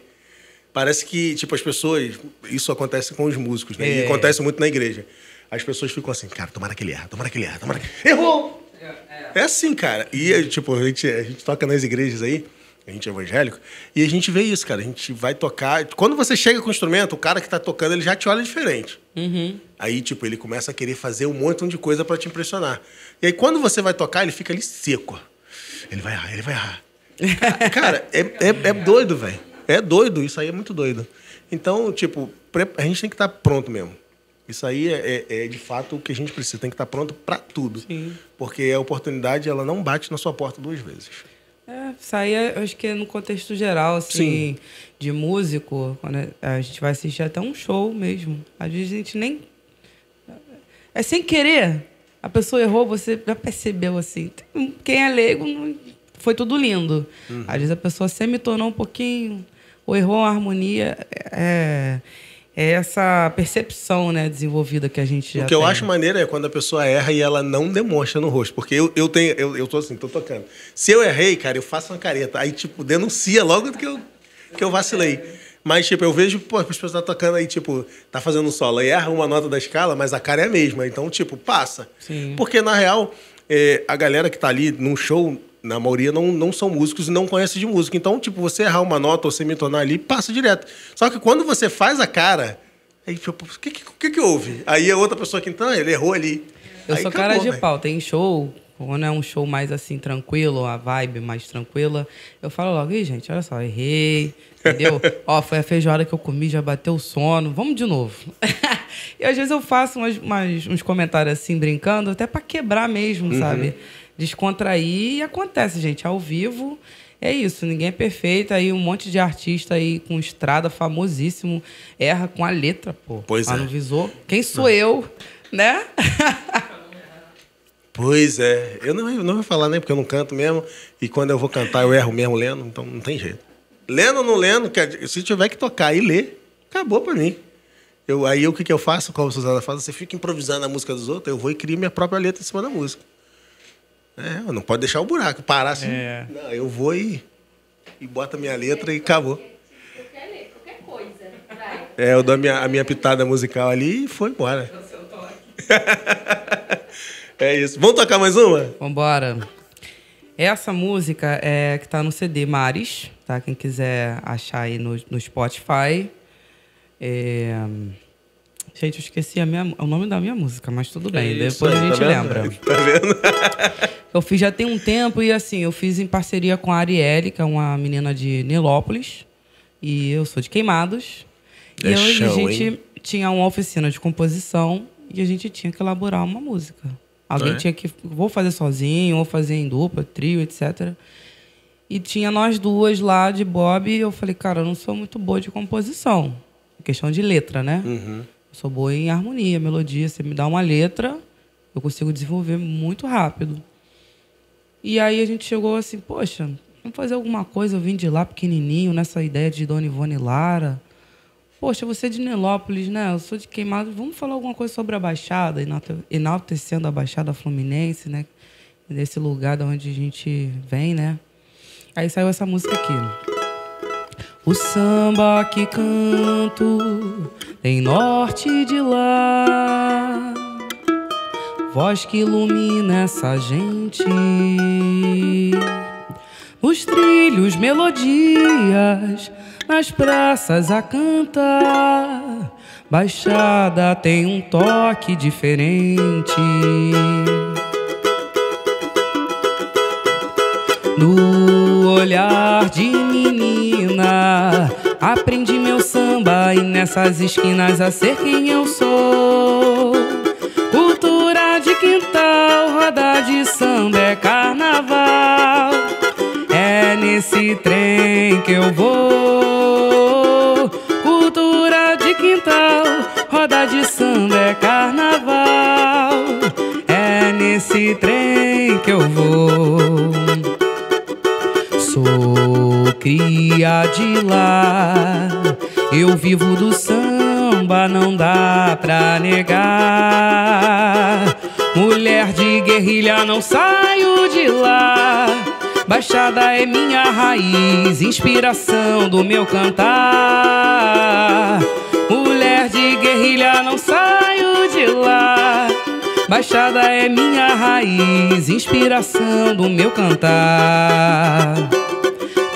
Parece que, tipo, as pessoas. Isso acontece com os músicos, né? É. E acontece muito na igreja. As pessoas ficam assim, cara, tomara que ele erra, tomara que ele erra, tomara que. Errou! É, é. é assim, cara. E, tipo, a gente, a gente toca nas igrejas aí a gente é evangélico, e a gente vê isso, cara. A gente vai tocar. Quando você chega com o instrumento, o cara que tá tocando, ele já te olha diferente. Uhum. Aí, tipo, ele começa a querer fazer um montão de coisa para te impressionar. E aí, quando você vai tocar, ele fica ali seco. Ele vai errar, ele vai errar. cara, é, é, é doido, velho. É doido, isso aí é muito doido. Então, tipo, a gente tem que estar tá pronto mesmo. Isso aí é, é, é, de fato o que a gente precisa. Tem que estar tá pronto para tudo. Sim. Porque a oportunidade, ela não bate na sua porta duas vezes. É, eu acho que é no contexto geral, assim, Sim. de músico, quando é, a gente vai assistir até um show mesmo. Às vezes a gente nem. É sem querer. A pessoa errou, você já percebeu assim. Quem é leigo foi tudo lindo. Uhum. Às vezes a pessoa semi-tornou um pouquinho, ou errou a harmonia. É é essa percepção né, desenvolvida que a gente já O que tem. eu acho maneiro é quando a pessoa erra e ela não demonstra no rosto. Porque eu, eu tenho, eu, eu tô assim, tô tocando. Se eu errei, cara, eu faço uma careta. Aí, tipo, denuncia logo que eu, que eu vacilei. Mas, tipo, eu vejo, pô, as pessoas tá tocando aí, tipo, tá fazendo um solo. Aí erra uma nota da escala, mas a cara é a mesma. Então, tipo, passa. Sim. Porque, na real, é, a galera que tá ali num show na maioria não, não são músicos e não conhecem de música. Então, tipo, você errar uma nota ou semitonar ali, passa direto. Só que quando você faz a cara, aí tipo, o que, que, que, que houve? Aí a é outra pessoa que, então, ele errou ali. Eu aí sou acabou, cara de véio. pau, tem show, quando é um show mais assim, tranquilo, a vibe mais tranquila, eu falo logo, Ih, gente, olha só, errei, entendeu? Ó, foi a feijoada que eu comi, já bateu o sono, vamos de novo. e às vezes eu faço umas, umas, uns comentários assim, brincando, até para quebrar mesmo, uhum. sabe? descontrair e acontece, gente, ao vivo. É isso, ninguém é perfeito. Aí um monte de artista aí com estrada famosíssimo erra com a letra, pô. Pois ah, é. não Quem sou não. eu, né? Pois é. Eu não, não vou falar nem porque eu não canto mesmo. E quando eu vou cantar, eu erro mesmo lendo, então não tem jeito. Lendo ou não lendo, se tiver que tocar e ler, acabou pra mim. Eu, aí o que, que eu faço, como a Suzana fala, você fica improvisando a música dos outros, eu vou e crio minha própria letra em cima da música. É, não pode deixar o buraco, parar assim. É. Não, eu vou e, e bota minha letra e acabou. Qualquer, qualquer coisa, vai. É, eu dou a minha, a minha pitada musical ali e foi embora. É seu toque. é isso. Vamos tocar mais uma? Vambora. Essa música é que tá no CD Mares, tá? Quem quiser achar aí no, no Spotify. É... Gente, eu esqueci a minha, o nome da minha música, mas tudo bem, depois a gente lembra. Tá vendo? Tá eu fiz já tem um tempo e assim, eu fiz em parceria com a Arielle, que é uma menina de Nilópolis, e eu sou de Queimados. É e hoje a gente hein? tinha uma oficina de composição e a gente tinha que elaborar uma música. Alguém é. tinha que. Vou fazer sozinho, ou fazer em dupla, trio, etc. E tinha nós duas lá de Bob, e eu falei, cara, eu não sou muito boa de composição. É questão de letra, né? Uhum. Eu sou boa em harmonia, melodia. Você me dá uma letra, eu consigo desenvolver muito rápido. E aí a gente chegou assim, poxa, vamos fazer alguma coisa. Eu vim de lá pequenininho, nessa ideia de Dona Ivone Lara. Poxa, você é de Nelópolis, né? Eu sou de Queimado. Vamos falar alguma coisa sobre a Baixada, enaltecendo a Baixada Fluminense, né? Nesse lugar de onde a gente vem, né? Aí saiu essa música aqui. O samba que canto em norte de lá, voz que ilumina essa gente. Nos trilhos, melodias, nas praças a cantar. Baixada tem um toque diferente. No olhar de menino Aprendi meu samba e nessas esquinas a ser quem eu sou. Cultura de quintal, roda de samba é carnaval. É nesse trem que eu vou. Cultura de quintal, roda de samba é carnaval. É nesse trem que eu vou. Sou criança dia de lá. Eu vivo do samba, não dá pra negar. Mulher de guerrilha, não saio de lá. Baixada é minha raiz, inspiração do meu cantar. Mulher de guerrilha, não saio de lá. Baixada é minha raiz, inspiração do meu cantar.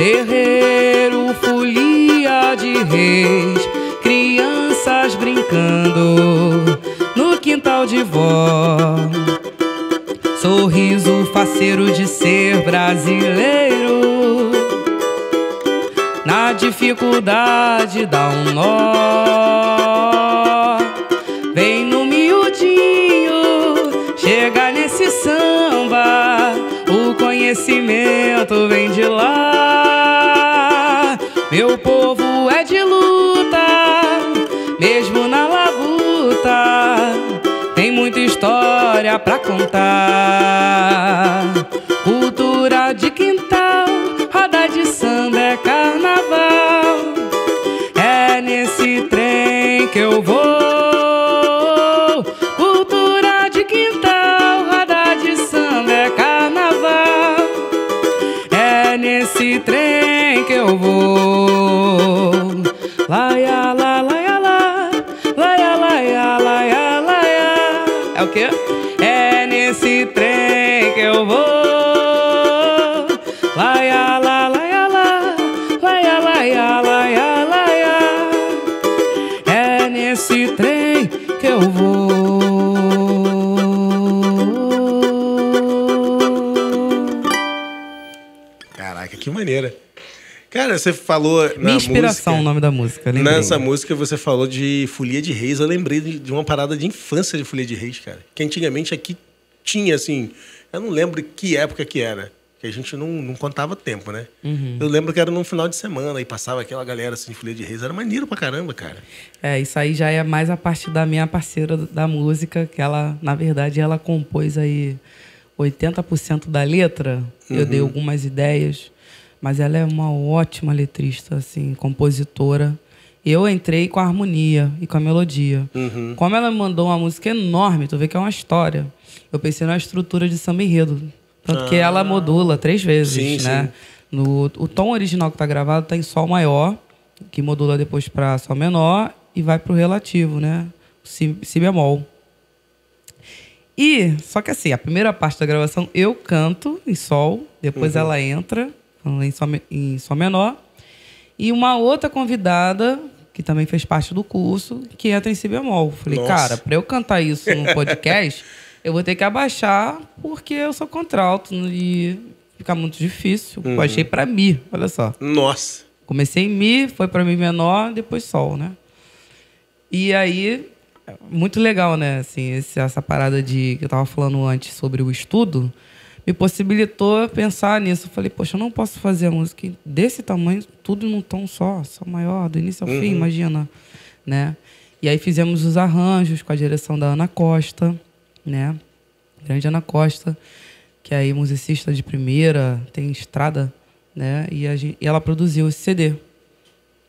Terreiro, folia de reis, crianças brincando no quintal de vó. Sorriso faceiro de ser brasileiro. Na dificuldade dá um nó. Vem no miudinho, chega nesse samba. O conhecimento vem de lá. muita história pra contar. Cultura de quintal Cara, você falou. Minha inspiração, música, o nome da música. Lembrei. Nessa música você falou de Folia de Reis. Eu lembrei de uma parada de infância de Folia de Reis, cara. Que antigamente aqui tinha, assim. Eu não lembro que época que era. Que a gente não, não contava tempo, né? Uhum. Eu lembro que era num final de semana e passava aquela galera assim de Folia de Reis. Era maneiro pra caramba, cara. É, isso aí já é mais a parte da minha parceira da música, que ela, na verdade, ela compôs aí 80% da letra. Uhum. Eu dei uhum. algumas ideias mas ela é uma ótima letrista, assim, compositora. Eu entrei com a harmonia e com a melodia. Uhum. Como ela me mandou uma música enorme, tu vê que é uma história. Eu pensei na estrutura de samba enredo. Tanto ah. que ela ah. modula três vezes, sim, né? Sim. No, o tom original que tá gravado tá em sol maior, que modula depois para sol menor e vai pro relativo, né? Si, si bemol. E, só que assim, a primeira parte da gravação eu canto em sol, depois uhum. ela entra então, em só, em só menor. E uma outra convidada, que também fez parte do curso, que entra é em si bemol. Falei, Nossa. cara, para eu cantar isso no podcast, eu vou ter que abaixar, porque eu sou contralto e fica muito difícil. Uhum. Eu achei para mi, olha só. Nossa. Comecei em mi, foi para mi menor, depois sol, né? E aí, muito legal, né? Assim, essa parada de que eu tava falando antes sobre o estudo me possibilitou pensar nisso. Eu falei, poxa, eu não posso fazer a música desse tamanho, tudo num tom só, só maior, do início ao uhum. fim, imagina, né? E aí fizemos os arranjos com a direção da Ana Costa, né? Grande Ana Costa, que é aí musicista de primeira, tem estrada, né? E, a gente, e ela produziu esse CD,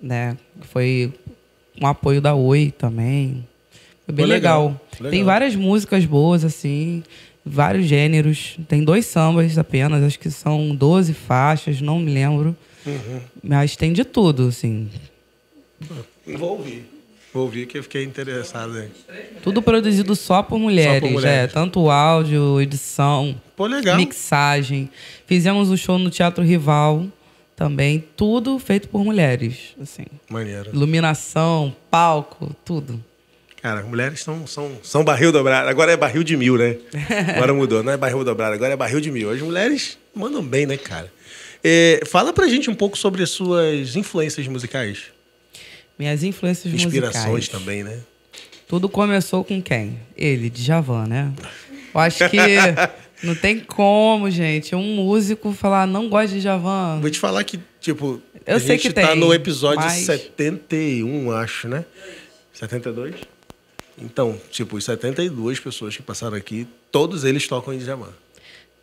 né? Foi com um apoio da Oi também. Foi bem Foi legal. legal. legal. Tem várias músicas boas, assim vários gêneros. Tem dois sambas apenas, acho que são 12 faixas, não me lembro. Uhum. Mas tem de tudo, assim. Vou ouvir. Vou ouvir que eu fiquei interessado hein. Tudo produzido só por mulheres, só por mulheres. é. Tanto áudio, edição, Pô, mixagem. Fizemos um show no Teatro Rival também. Tudo feito por mulheres, assim. Maneiro. Iluminação, palco, tudo cara? Mulheres são, são, são barril dobrado. Agora é barril de mil, né? Agora mudou, não é barril dobrado, agora é barril de mil. As mulheres mandam bem, né, cara? É, fala pra gente um pouco sobre as suas influências musicais. Minhas influências Inspirações musicais. Inspirações também, né? Tudo começou com quem? Ele, Djavan, né? Eu acho que não tem como, gente, um músico falar, não gosta de Djavan. Vou te falar que, tipo, eu a sei gente que tá tem, no episódio mas... 71, acho, né? 72? Então, tipo, os 72 pessoas que passaram aqui, todos eles tocam em Djavan.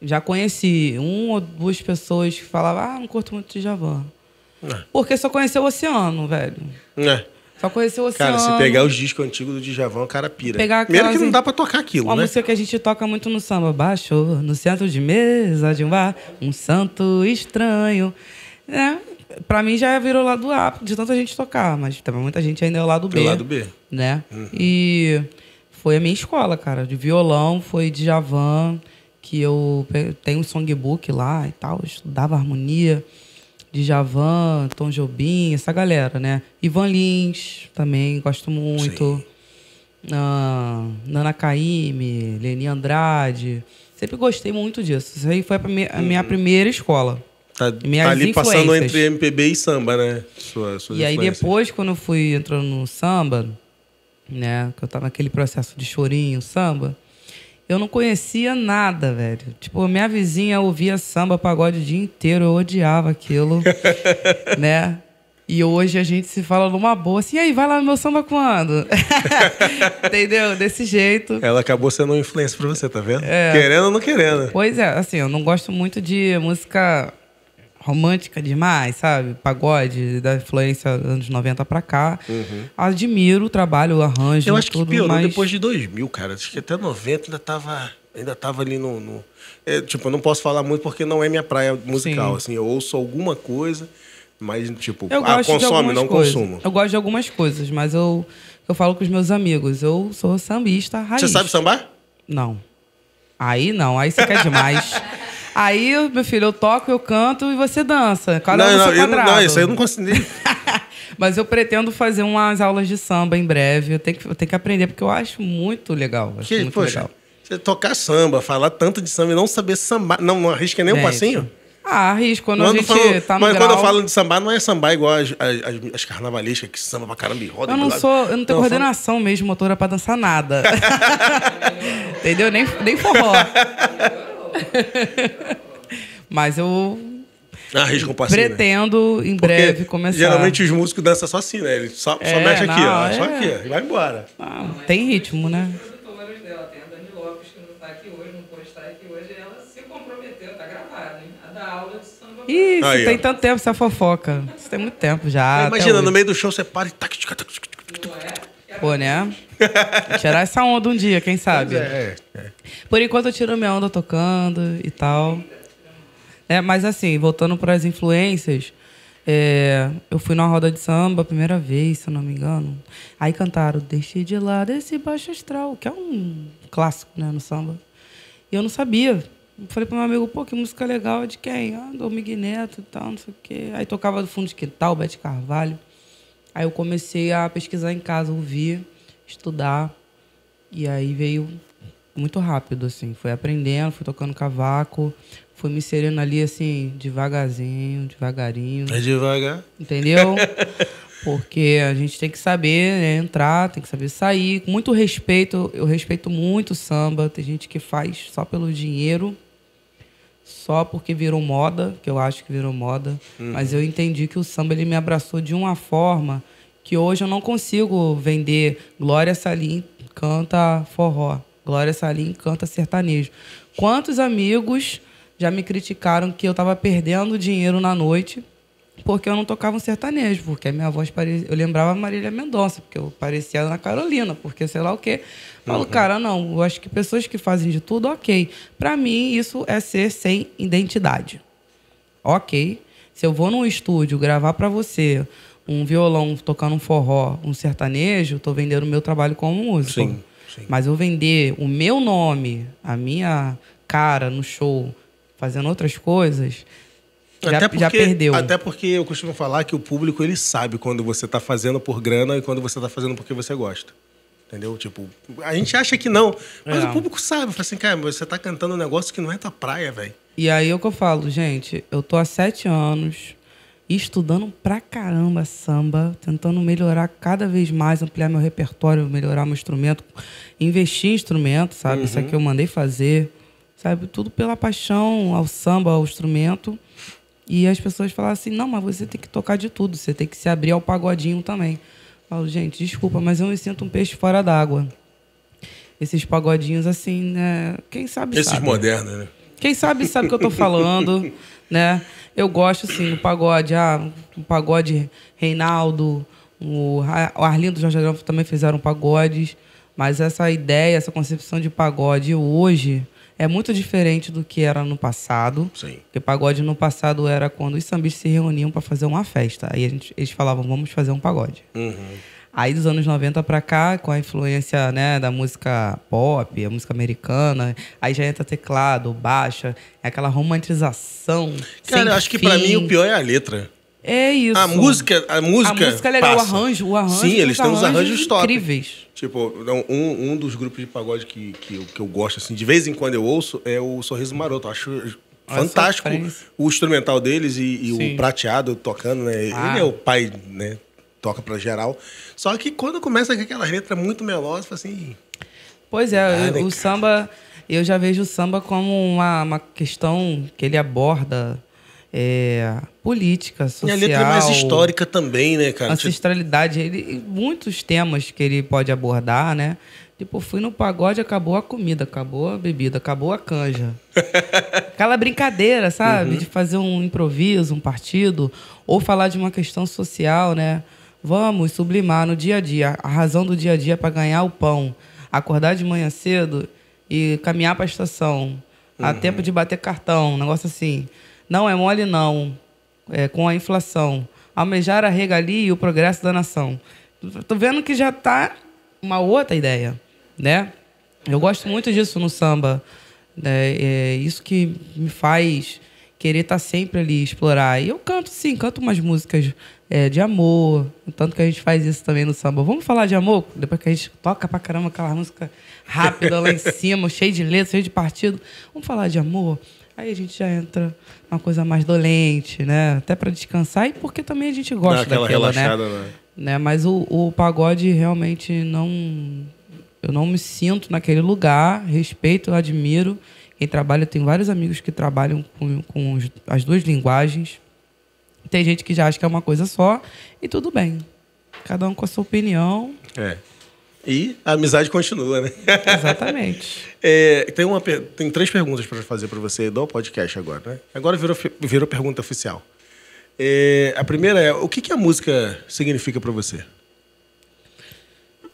Já conheci um ou duas pessoas que falavam, ah, não curto muito Djavan. É. Porque só conheceu o oceano, velho. É. Só conheceu o oceano. Cara, se pegar os discos antigos do Djavan, o cara pira. Pegar Primeiro que não dá pra tocar aquilo, uma né? Uma música que a gente toca muito no samba. Baixou no centro de mesa de um bar, um santo estranho. É, para mim já virou lado A de tanta gente tocar, mas também muita gente ainda é o lado B. É o lado B. Né? Uhum. E foi a minha escola, cara. De violão, foi de Javan, que eu tenho um songbook lá e tal, estudava harmonia. De Javan, Tom Jobim, essa galera, né? Ivan Lins também, gosto muito. Ah, Nana Caymmi, Leni Andrade. Sempre gostei muito disso. Isso aí foi a, minha, a minha uhum. primeira escola. Tá, tá ali passando entre MPB e samba, né? Sua, suas e aí depois, quando eu fui entrando no samba, né? Que eu tava naquele processo de chorinho, samba. Eu não conhecia nada, velho. Tipo, minha vizinha ouvia samba, pagode o dia inteiro. Eu odiava aquilo, né? E hoje a gente se fala numa boa, assim, e aí, vai lá no meu samba quando? Entendeu? Desse jeito. Ela acabou sendo uma influência pra você, tá vendo? É. Querendo ou não querendo. Pois é, assim, eu não gosto muito de música romântica demais, sabe? Pagode, da influência dos anos 90 pra cá. Uhum. Admiro o trabalho, o arranjo. Eu acho tudo, que piorou mas... depois de 2000, cara. Acho que até 90 ainda tava, ainda tava ali no. no... É, tipo, eu não posso falar muito porque não é minha praia musical. Sim. Assim, eu ouço alguma coisa, mas, tipo, eu ah, consome, não coisas. consumo. Eu gosto de algumas coisas, mas eu, eu falo com os meus amigos. Eu sou sambista raiz. Você sabe sambar? Não. Aí não, aí você quer demais. Aí, meu filho, eu toco, eu canto e você dança. Cada é não, um não, eu não, não, isso aí eu não consegui. Mas eu pretendo fazer umas aulas de samba em breve. Eu tenho que, eu tenho que aprender, porque eu acho muito legal. Acho que, muito poxa, legal. Você tocar samba, falar tanto de samba e não saber sambar, não, não arrisca nem Gente. um passinho? Ah, arrisco. Quando, quando a gente falo, tá no Mas grau... quando eu falo de sambar, não é sambar igual as, as, as carnavalescas que samba pra caramba e roda. Eu não sou, eu não tenho não, coordenação falo... mesmo motora pra dançar nada. Entendeu? Nem, nem forró. Mas eu Arrisca um passinho. Né? Pretendo em breve começar. Geralmente os músicos dançam só assim, né? Ele só, é, só mexe não, aqui, ó. É... Só aqui, ó. E vai embora. Ah, não, tem ritmo, né? Tem a Dani Lopes que não tá aqui hoje, não pode estar aqui hoje. Ela se comprometeu, tá gravada, hein? A da aula de samba. Ih, você tem tanto tempo essa fofoca. Você tem muito tempo já. Imagina, no meio do show você para e. Não é? Pô, né? Tirar essa onda um dia, quem sabe? É, é, é. Por enquanto eu tiro minha onda tocando e tal. É, mas assim, voltando para as influências, é, eu fui numa roda de samba a primeira vez, se eu não me engano. Aí cantaram Deixei de lado esse baixo astral, que é um clássico, né, no samba. E eu não sabia. falei pro meu amigo, pô, que música legal, de quem? Ah, Neto e tal, não sei o quê. Aí tocava do fundo de quintal, Bete Carvalho. Aí eu comecei a pesquisar em casa, ouvir, estudar. E aí veio muito rápido, assim. Fui aprendendo, fui tocando cavaco, fui me inserindo ali, assim, devagarzinho, devagarinho. É devagar. Entendeu? Porque a gente tem que saber né, entrar, tem que saber sair. Com muito respeito, eu respeito muito o samba. Tem gente que faz só pelo dinheiro só porque virou moda, que eu acho que virou moda, uhum. mas eu entendi que o samba ele me abraçou de uma forma que hoje eu não consigo vender Glória Salim canta forró, Glória Salim canta sertanejo. Quantos amigos já me criticaram que eu estava perdendo dinheiro na noite porque eu não tocava um sertanejo, porque a minha voz parecia. Eu lembrava Marília Mendonça, porque eu parecia Ana Carolina, porque sei lá o quê. Falo, uhum. cara, não, eu acho que pessoas que fazem de tudo, ok. Para mim, isso é ser sem identidade. Ok. Se eu vou num estúdio gravar para você um violão tocando um forró, um sertanejo, estou vendendo o meu trabalho como músico. Sim, sim. Mas eu vender o meu nome, a minha cara no show, fazendo outras coisas, já, até porque, já perdeu. Até porque eu costumo falar que o público ele sabe quando você está fazendo por grana e quando você está fazendo porque você gosta. Entendeu? Tipo, a gente acha que não, mas é. o público sabe. Fala assim, cara, você tá cantando um negócio que não é tua praia, velho. E aí é o que eu falo, gente, eu tô há sete anos estudando pra caramba samba, tentando melhorar cada vez mais, ampliar meu repertório, melhorar meu instrumento, investir em instrumento, sabe? Uhum. Isso aqui eu mandei fazer, sabe? Tudo pela paixão ao samba, ao instrumento. E as pessoas falavam assim: não, mas você tem que tocar de tudo, você tem que se abrir ao pagodinho também. Eu falo, gente, desculpa, mas eu me sinto um peixe fora d'água. Esses pagodinhos assim, né? Quem sabe. Esses sabe. modernos, né? Quem sabe sabe o que eu tô falando, né? Eu gosto, assim, do pagode. Ah, o pagode Reinaldo, o Arlindo e Jorge Adolfo também fizeram pagodes. Mas essa ideia, essa concepção de pagode hoje, é muito diferente do que era no passado. Sim. Porque pagode no passado era quando os sambistas se reuniam para fazer uma festa. Aí gente, eles falavam, vamos fazer um pagode. Uhum. Aí dos anos 90 para cá, com a influência né, da música pop, a música americana, aí já entra teclado, baixa, é aquela romantização. Cara, eu acho fim. que para mim o pior é a letra. É isso. A música, a música. A música é legal, passa. o arranjo, o arranjo. Sim, eles têm uns arranjos, top. incríveis. Tipo, um, um dos grupos de pagode que, que, eu, que eu gosto, assim, de vez em quando eu ouço, é o Sorriso Maroto. acho fantástico o instrumental deles e, e o prateado tocando, né? Ah. Ele é o pai, né? Toca pra geral. Só que quando começa aquela letra muito melosa, assim. Pois é, ah, né, o cara. samba. Eu já vejo o samba como uma, uma questão que ele aborda é, política, social. E a letra é mais histórica também, né, cara? Tipo- ancestralidade, ele, muitos temas que ele pode abordar, né? Tipo, fui no pagode, acabou a comida, acabou a bebida, acabou a canja. Aquela brincadeira, sabe? Uhum. De fazer um improviso, um partido, ou falar de uma questão social, né? Vamos sublimar no dia a dia, a razão do dia a dia para ganhar o pão. Acordar de manhã cedo e caminhar para a estação. Uhum. A tempo de bater cartão, um negócio assim. Não é mole, não, é, com a inflação. Almejar a regalia e o progresso da nação. Tô vendo que já tá uma outra ideia, né? Eu gosto muito disso no samba. Né? É isso que me faz querer estar tá sempre ali, explorar. E eu canto, sim, canto umas músicas é, de amor. Tanto que a gente faz isso também no samba. Vamos falar de amor? Depois que a gente toca pra caramba aquela música rápida lá em cima, cheia de letra, cheia de partido. Vamos falar de amor? Aí a gente já entra uma coisa mais dolente, né? Até para descansar e porque também a gente gosta Dá daquela, né? relaxada, né? né? Mas o, o pagode realmente não. Eu não me sinto naquele lugar, respeito, admiro. Quem trabalha, tem vários amigos que trabalham com, com as duas linguagens. Tem gente que já acha que é uma coisa só, e tudo bem. Cada um com a sua opinião. É. E a amizade continua, né? Exatamente. é, tem, uma, tem três perguntas para fazer para você do podcast agora, né? Agora virou, virou pergunta oficial. É, a primeira é: o que, que a música significa para você?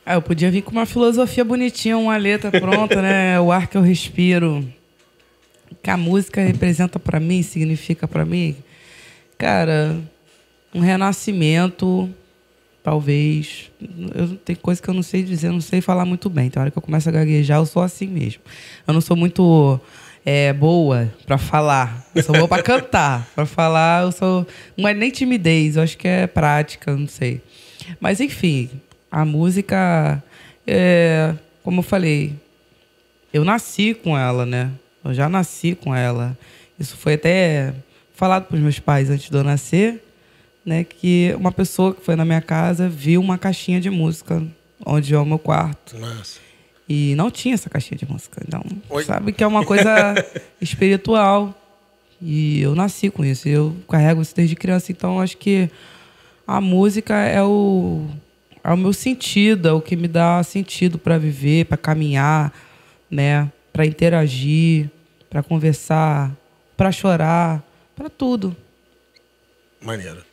Ah, eu podia vir com uma filosofia bonitinha, uma letra pronta, né? O ar que eu respiro, que a música representa para mim, significa para mim. Cara, um renascimento, talvez. Eu, tem coisa que eu não sei dizer, não sei falar muito bem. Tem então, hora que eu começo a gaguejar, eu sou assim mesmo. Eu não sou muito é, boa para falar. Eu sou boa para cantar. Para falar, eu sou. Não é nem timidez, eu acho que é prática, não sei. Mas, enfim, a música. É, como eu falei, eu nasci com ela, né? Eu já nasci com ela. Isso foi até falado para os meus pais antes de eu nascer né, que uma pessoa que foi na minha casa viu uma caixinha de música onde é o meu quarto. Nossa. E não tinha essa caixinha de música. Então, Oi? sabe que é uma coisa espiritual. E eu nasci com isso. Eu carrego isso desde criança. Então, acho que a música é o, é o meu sentido, é o que me dá sentido para viver, para caminhar, né? Para interagir, para conversar, para chorar, para tudo. Maneiro.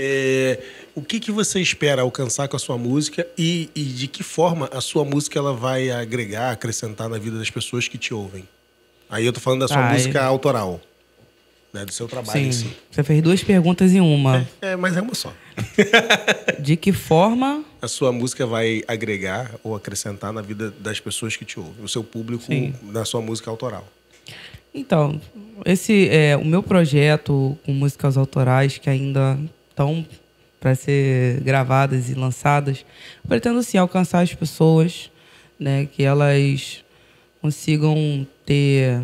É, o que, que você espera alcançar com a sua música e, e, de que forma a sua música ela vai agregar, acrescentar na vida das pessoas que te ouvem? Aí eu tô falando da sua ah, música autoral, né, do seu trabalho. Sim. Si. Assim. Você fez duas perguntas em uma. É, é mas é uma só. de que forma a sua música vai agregar ou acrescentar na vida das pessoas que te ouvem, o seu público Sim. na sua música autoral? Então, esse é o meu projeto com músicas autorais que ainda estão para ser gravadas e lançadas. Pretendo, sim, alcançar as pessoas, né? Que elas consigam ter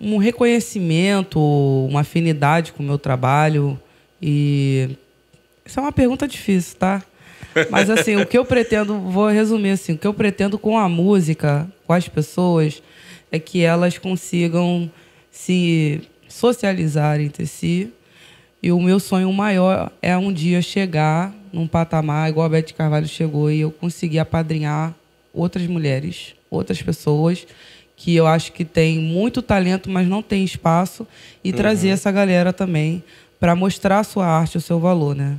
um reconhecimento, uma afinidade com o meu trabalho. E isso é uma pergunta difícil, tá? Mas assim, o que eu pretendo, vou resumir assim, o que eu pretendo com a música, com as pessoas, é que elas consigam se socializar entre si e o meu sonho maior é um dia chegar num patamar igual a Beth Carvalho chegou e eu conseguir apadrinhar outras mulheres, outras pessoas que eu acho que tem muito talento, mas não tem espaço e uhum. trazer essa galera também para mostrar a sua arte, o seu valor, né?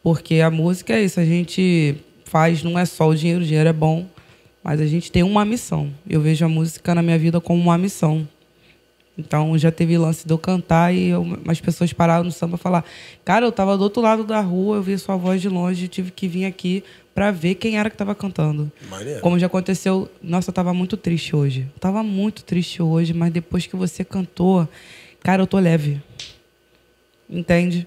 Porque a música é isso, a gente faz, não é só o dinheiro, o dinheiro é bom, mas a gente tem uma missão. Eu vejo a música na minha vida como uma missão. Então já teve lance de eu cantar e eu, as pessoas pararam no samba e falar: Cara, eu tava do outro lado da rua, eu vi sua voz de longe, tive que vir aqui para ver quem era que tava cantando. Maria. Como já aconteceu, nossa, eu tava muito triste hoje. Eu tava muito triste hoje, mas depois que você cantou, cara, eu tô leve. Entende?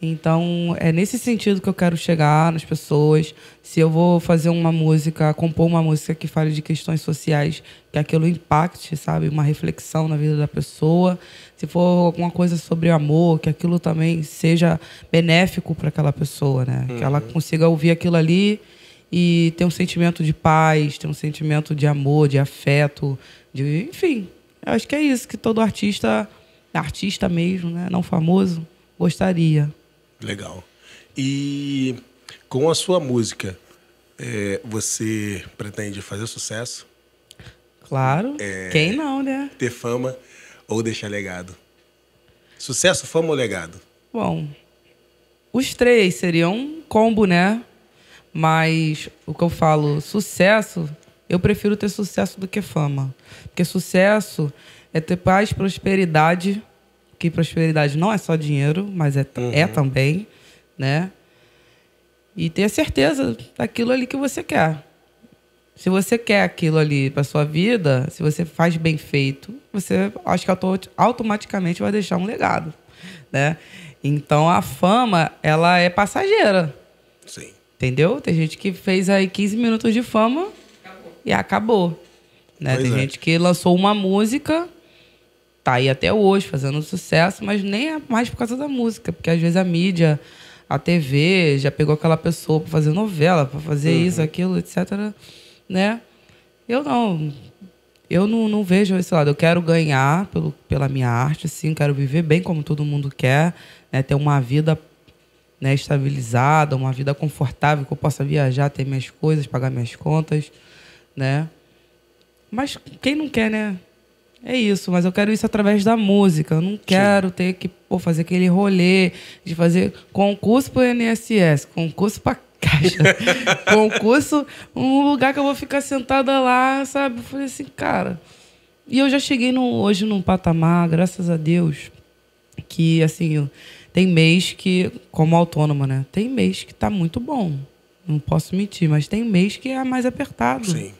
Então, é nesse sentido que eu quero chegar nas pessoas. Se eu vou fazer uma música, compor uma música que fale de questões sociais, que aquilo impacte, sabe? Uma reflexão na vida da pessoa. Se for alguma coisa sobre amor, que aquilo também seja benéfico para aquela pessoa, né? Uhum. Que ela uhum. consiga ouvir aquilo ali e ter um sentimento de paz, ter um sentimento de amor, de afeto, de enfim. Eu acho que é isso que todo artista, artista mesmo, né? Não famoso, gostaria. Legal. E com a sua música, é, você pretende fazer sucesso? Claro. É, Quem não, né? Ter fama ou deixar legado? Sucesso, fama ou legado? Bom, os três seriam um combo, né? Mas o que eu falo, sucesso, eu prefiro ter sucesso do que fama. Porque sucesso é ter paz, prosperidade que prosperidade não é só dinheiro, mas é, uhum. é também, né? E ter certeza daquilo ali que você quer. Se você quer aquilo ali para sua vida, se você faz bem feito, você acho que automaticamente vai deixar um legado, né? Então a fama, ela é passageira. Sim. Entendeu? Tem gente que fez aí 15 minutos de fama acabou. e acabou. Né? Tem é. gente que lançou uma música tá aí até hoje fazendo sucesso, mas nem é mais por causa da música, porque às vezes a mídia, a TV já pegou aquela pessoa para fazer novela, para fazer uhum. isso, aquilo, etc, né? Eu não, eu não, não vejo esse lado. Eu quero ganhar pelo, pela minha arte, assim quero viver bem como todo mundo quer, né? Ter uma vida né, estabilizada, uma vida confortável, que eu possa viajar, ter minhas coisas, pagar minhas contas, né? Mas quem não quer, né? É isso, mas eu quero isso através da música. Eu não quero Sim. ter que pô, fazer aquele rolê de fazer concurso o INSS, concurso para caixa, concurso, um lugar que eu vou ficar sentada lá, sabe? Eu falei assim, cara. E eu já cheguei no, hoje num patamar, graças a Deus, que assim, tem mês que, como autônoma, né? Tem mês que tá muito bom. Não posso mentir, mas tem mês que é mais apertado. Sim.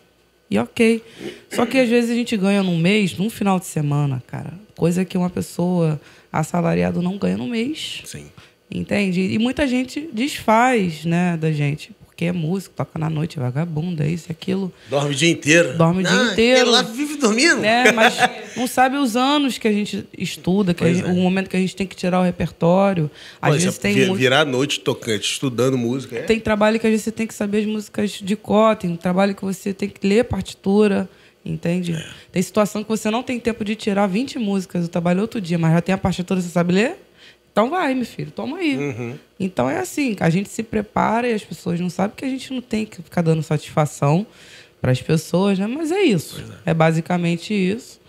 E ok. Só que às vezes a gente ganha num mês, num final de semana, cara. Coisa que uma pessoa assalariada não ganha no mês. Sim. Entende? E muita gente desfaz, né, da gente porque é músico, toca na noite, é vagabunda é isso e aquilo. Dorme o dia inteiro. Dorme o dia ah, inteiro. lá vive dormindo. Né? Mas não sabe os anos que a gente estuda, que gente, é. o momento que a gente tem que tirar o repertório. Às Mas vezes é, tem vir, música... Virar a noite tocante, estudando música. É? Tem trabalho que a gente tem que saber as músicas de cor, tem trabalho que você tem que ler partitura entende? É. Tem situação que você não tem tempo de tirar 20 músicas, eu trabalho outro dia, mas já tem a partitura, você sabe ler? Então vai, meu filho, toma aí. Uhum. Então é assim, a gente se prepara e as pessoas não sabem que a gente não tem que ficar dando satisfação para as pessoas, né? Mas é isso. É. é basicamente isso,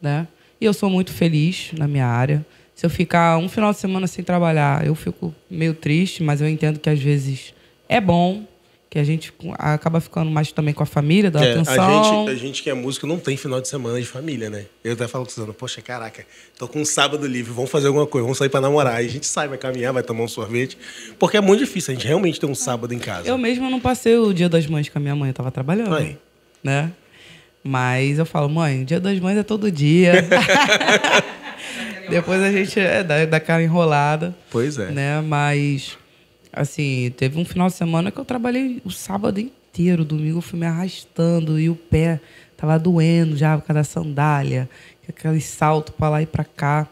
né? E eu sou muito feliz na minha área. Se eu ficar um final de semana sem trabalhar, eu fico meio triste, mas eu entendo que às vezes é bom que a gente acaba ficando mais também com a família, dá é, atenção. A gente, a gente que é músico não tem final de semana de família, né? Eu até falo com o poxa, caraca, tô com um sábado livre, vamos fazer alguma coisa, vamos sair para namorar. Aí a gente sai, vai caminhar, vai tomar um sorvete. Porque é muito difícil, a gente realmente ter um sábado em casa. Eu mesma não passei o dia das mães com a minha mãe, eu tava trabalhando. Mãe. Né? Mas eu falo, mãe, dia das mães é todo dia. Depois a gente é, dá, dá cara enrolada. Pois é. Né? Mas Assim, teve um final de semana que eu trabalhei o sábado inteiro, o domingo eu fui me arrastando e o pé tava doendo já por causa da sandália, aquele salto para lá e para cá.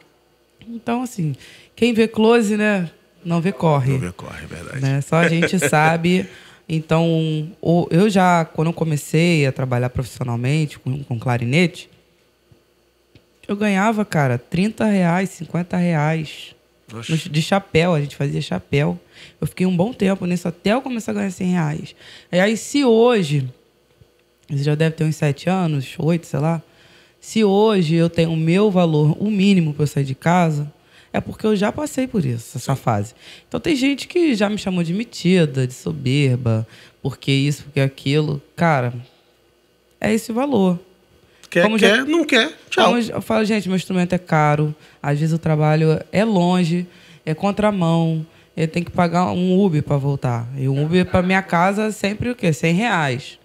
Então, assim, quem vê close, né, não vê corre. Não vê corre, é verdade. Né? Só a gente sabe. Então, eu já, quando eu comecei a trabalhar profissionalmente com, com clarinete, eu ganhava, cara, 30 reais, 50 reais de chapéu, a gente fazia chapéu. Eu fiquei um bom tempo nisso até eu começar a ganhar 100 reais. E aí, se hoje, você já deve ter uns 7 anos, 8, sei lá. Se hoje eu tenho o meu valor, o mínimo para eu sair de casa, é porque eu já passei por isso, essa fase. Então tem gente que já me chamou de metida, de soberba, porque isso, porque aquilo. Cara, é esse valor. Quer, Como quer, já... não quer, tchau. Como eu falo, gente, meu instrumento é caro, às vezes o trabalho é longe, é contramão, eu é, tenho que pagar um Uber para voltar. E um Uber para minha casa é sempre o quê? 100 reais,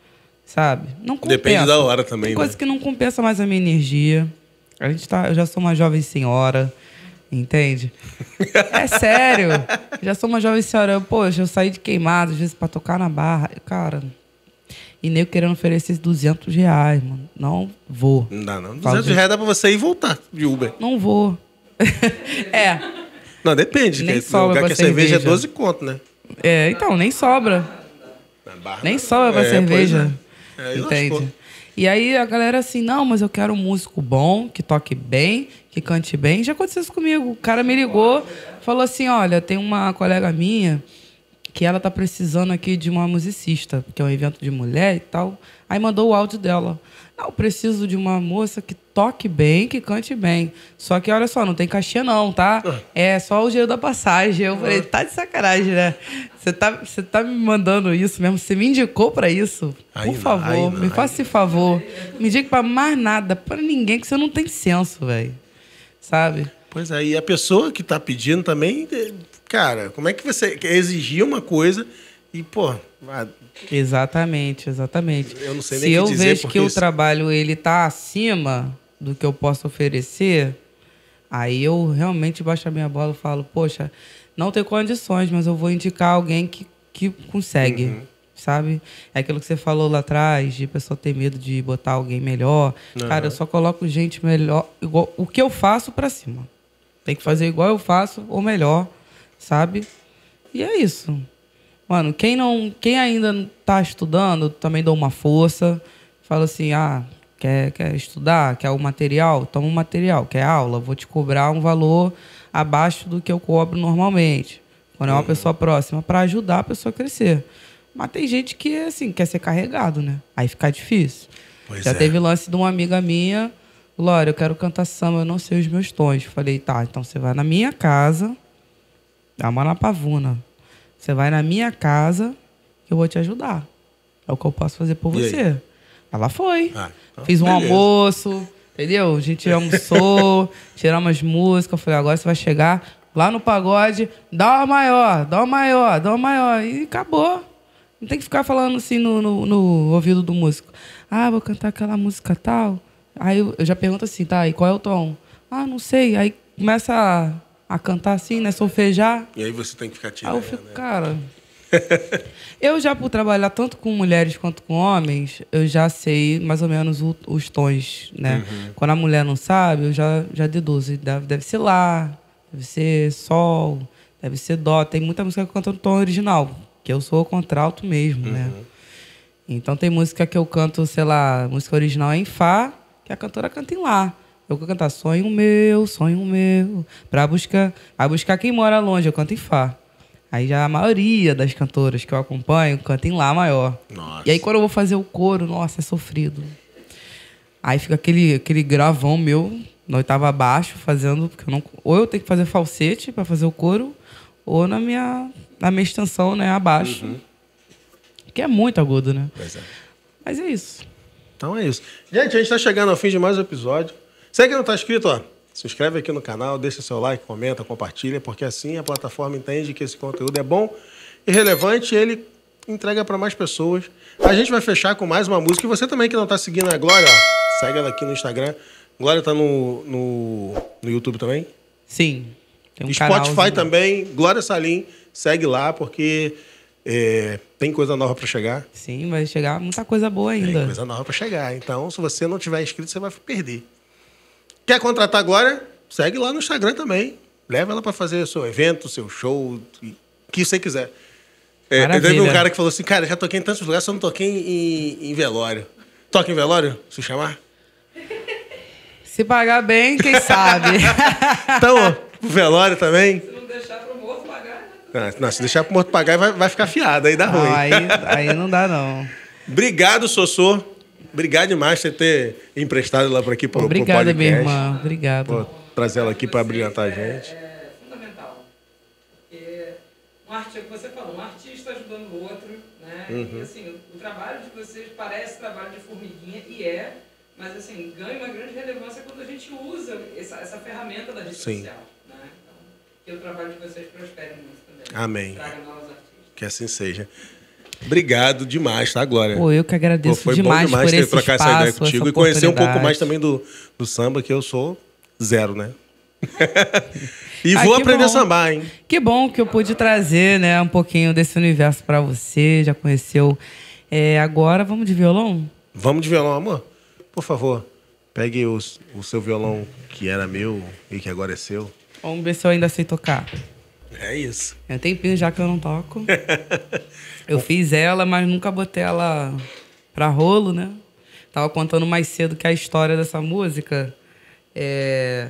sabe? Não compensa. Depende da hora também, Tem né? coisa né? que não compensa mais a minha energia. A gente tá, eu já sou uma jovem senhora, entende? É sério. já sou uma jovem senhora. Eu, poxa, eu saí de queimado, às vezes, para tocar na barra. Cara, e nem querendo oferecer 200 reais, mano. Não vou. Não dá, não. 200 reais dá pra você ir e voltar de Uber. Não vou. é. Não, depende. Nem que sobra lugar que a é cerveja, cerveja é 12 conto, né? É, então, nem sobra. Barra, nem sobra pra é, cerveja. É. É, Entende? E aí a galera assim, não, mas eu quero um músico bom, que toque bem, que cante bem. Já aconteceu isso comigo. O cara me ligou, falou assim: olha, tem uma colega minha que ela tá precisando aqui de uma musicista, que é um evento de mulher e tal. Aí mandou o áudio dela. Não, preciso de uma moça que toque bem, que cante bem. Só que olha só, não tem cachê não, tá? É só o dinheiro da passagem. Eu falei, tá de sacanagem, né? Você tá, você tá me mandando isso mesmo? Você me indicou para isso? Por favor, me faça esse favor. Me indique para mais nada, para ninguém que você não tem senso, velho. Sabe? Pois é, e a pessoa que está pedindo também cara, como é que você exigir uma coisa e, pô. exatamente, exatamente. Eu não sei nem Se eu dizer, vejo que isso... o trabalho ele tá acima do que eu posso oferecer, aí eu realmente baixo a minha bola e falo, poxa, não tem condições, mas eu vou indicar alguém que, que consegue. Uhum. Sabe? É aquilo que você falou lá atrás, de pessoa ter medo de botar alguém melhor. Uhum. Cara, eu uhum. só coloco gente melhor. Igual, o que eu faço para cima. Tem que fazer igual eu faço ou melhor sabe? E é isso. Mano, quem não, quem ainda tá estudando, também dou uma força. Fala assim: "Ah, quer quer estudar, quer o material, toma o material, quer aula, vou te cobrar um valor abaixo do que eu cobro normalmente". Quando é uma uhum. pessoa próxima para ajudar a pessoa a crescer. Mas tem gente que assim, quer ser carregado, né? Aí fica difícil. Pois Já é. teve lance de uma amiga minha, Glória, eu quero cantar samba, eu não sei os meus tons. Falei, tá, então você vai na minha casa, dá uma napavuna. Você vai na minha casa, eu vou te ajudar. É o que eu posso fazer por você. Ela foi. Ah, então Fiz um beleza. almoço, entendeu? A gente é. almoçou, tiramos música. Eu falei, agora você vai chegar lá no pagode, dá uma maior, dá uma maior, dá uma maior. E acabou. Não tem que ficar falando assim no, no, no ouvido do músico. Ah, vou cantar aquela música tal. Aí eu já pergunto assim, tá, e qual é o tom? Ah, não sei. Aí começa a a cantar assim, né? Solfejar. E aí você tem que ficar tirando. Aí eu fico, né? cara. eu já, por trabalhar tanto com mulheres quanto com homens, eu já sei mais ou menos o, os tons, né? Uhum. Quando a mulher não sabe, eu já, já deduzo. Deve, deve ser lá, deve ser sol, deve ser dó. Tem muita música que eu canto no tom original, que eu sou contralto mesmo, né? uhum. né? Então tem música que eu canto, sei lá, música original é em Fá, que a cantora canta em Lá. Eu cantar sonho meu, sonho meu, pra buscar, a buscar quem mora longe, eu canto em Fá. Aí já a maioria das cantoras que eu acompanho canta em Lá maior. Nossa. E aí quando eu vou fazer o coro, nossa, é sofrido. Aí fica aquele, aquele gravão meu na oitava abaixo, fazendo. Porque eu não, ou eu tenho que fazer falsete para fazer o coro, ou na minha, na minha extensão, né, abaixo. Uhum. Que é muito agudo, né? Pois é. Mas é isso. Então é isso. Gente, a gente está chegando ao fim de mais um episódio. Segue não está inscrito, ó. Se inscreve aqui no canal, deixa seu like, comenta, compartilha, porque assim a plataforma entende que esse conteúdo é bom e relevante e ele entrega para mais pessoas. A gente vai fechar com mais uma música. E você também que não está seguindo a Glória, ó, segue ela aqui no Instagram. Glória está no, no, no YouTube também? Sim. Tem um Spotify também, Glória Salim, segue lá, porque é, tem coisa nova para chegar. Sim, vai chegar muita coisa boa ainda. Tem coisa nova para chegar. Então, se você não tiver inscrito, você vai perder. Quer contratar agora? Segue lá no Instagram também. Leva ela para fazer seu evento, seu show, o que você quiser. É, teve um cara que falou assim, cara, já toquei em tantos lugares, só não toquei em, em velório. Toca em velório? Se chamar? Se pagar bem, quem sabe? então, o velório também. Se não deixar pro morto pagar. Né? Ah, se deixar pro morto pagar, vai, vai ficar fiado, aí dá ruim. Aí, aí não dá, não. Obrigado, Sossô. Obrigado demais por ter emprestado ela para aqui para o podcast. Obrigada, minha irmã. Obrigado. Por trazer ela aqui para brilhantar a gente. É, é fundamental. Porque um artista, você falou, um artista ajudando o outro, né? Uhum. E assim, o, o trabalho de vocês parece trabalho de formiguinha e é, mas assim, ganha uma grande relevância quando a gente usa essa, essa ferramenta da rede Sim. social. Né? Então, que o trabalho de vocês prospere muito também. Amém. Traga novos artistas. Que assim seja. Obrigado demais, tá, Glória? Pô, eu que agradeço Pô, foi demais, bom demais por ter esse trocar espaço, essa ideia contigo essa e conhecer um pouco mais também do, do samba, que eu sou zero, né? e ah, vou ah, aprender bom. a sambar, hein? Que bom que eu pude trazer, né, um pouquinho desse universo para você. Já conheceu. É, agora vamos de violão? Vamos de violão, amor. Por favor, pegue o o seu violão que era meu e que agora é seu. Vamos ver se eu ainda sei tocar. É isso. É tempinho já que eu não toco. eu fiz ela, mas nunca botei ela pra rolo, né? Tava contando mais cedo que a história dessa música é...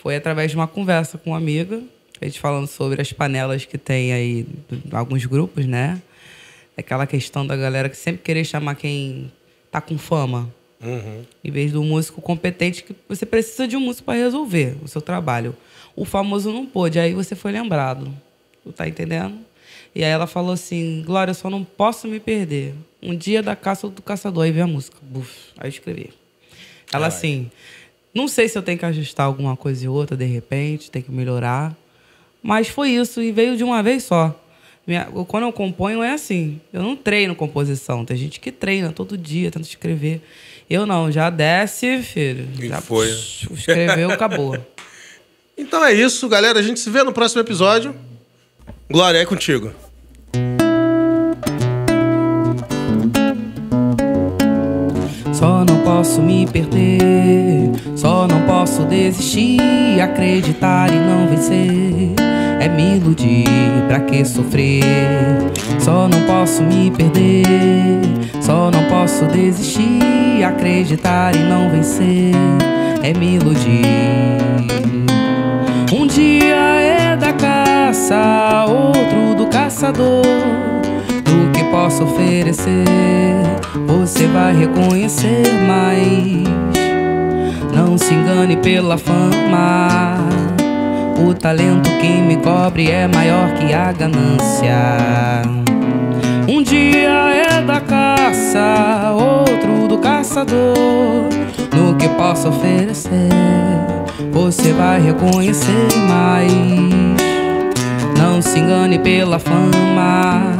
foi através de uma conversa com uma amiga. A gente falando sobre as panelas que tem aí, alguns grupos, né? Aquela questão da galera que sempre querer chamar quem tá com fama. Uhum. Em vez do músico competente, que você precisa de um músico para resolver o seu trabalho o famoso não pôde, aí você foi lembrado. Tu tá entendendo? E aí ela falou assim: Glória, eu só não posso me perder. Um dia da caça do caçador. Aí vem a música. Buf, aí eu escrevi. Ela assim: Não sei se eu tenho que ajustar alguma coisa e outra de repente, tem que melhorar. Mas foi isso, e veio de uma vez só. Minha, quando eu componho é assim. Eu não treino composição. Tem gente que treina todo dia, tenta escrever. Eu não, já desce, filho. E já foi. Psh, escreveu, acabou. Então é isso, galera. A gente se vê no próximo episódio. Glória é contigo. Só não posso me perder, só não posso desistir, acreditar e não vencer. É me iludir, pra que sofrer? Só não posso me perder, só não posso desistir, acreditar e não vencer. É me iludir caça, outro do caçador. Do que posso oferecer, você vai reconhecer, mas não se engane pela fama. O talento que me cobre é maior que a ganância. Um dia é da caça, outro do caçador. No que posso oferecer, você vai reconhecer mais. Não se engane pela fama.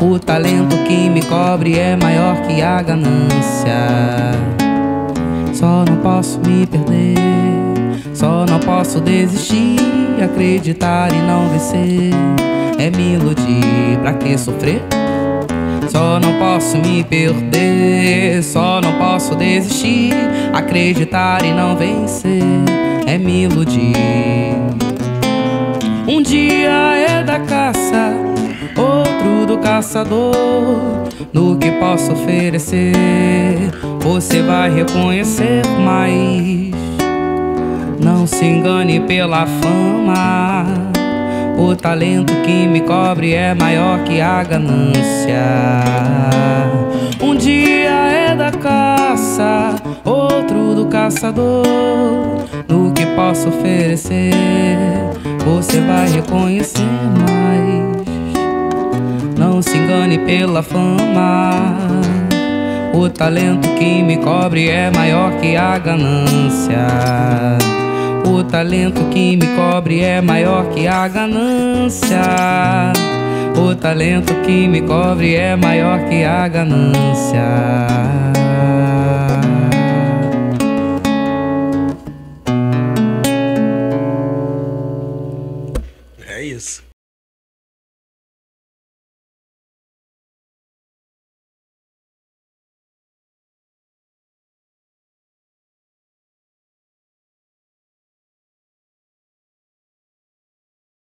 O talento que me cobre é maior que a ganância. Só não posso me perder. Só não posso desistir, acreditar e não vencer. É me iludir, pra que sofrer? Só não posso me perder, só não posso desistir, acreditar e não vencer. É me iludir. Um dia é da caça, outro do caçador. No que posso oferecer, você vai reconhecer, mas não se engane pela fama. O talento que me cobre é maior que a ganância. Um dia é da caça, outro do caçador. No que posso oferecer, você vai reconhecer mais. Não se engane pela fama. O talento que me cobre é maior que a ganância. O talento que me cobre é maior que a ganância. O talento que me cobre é maior que a ganância.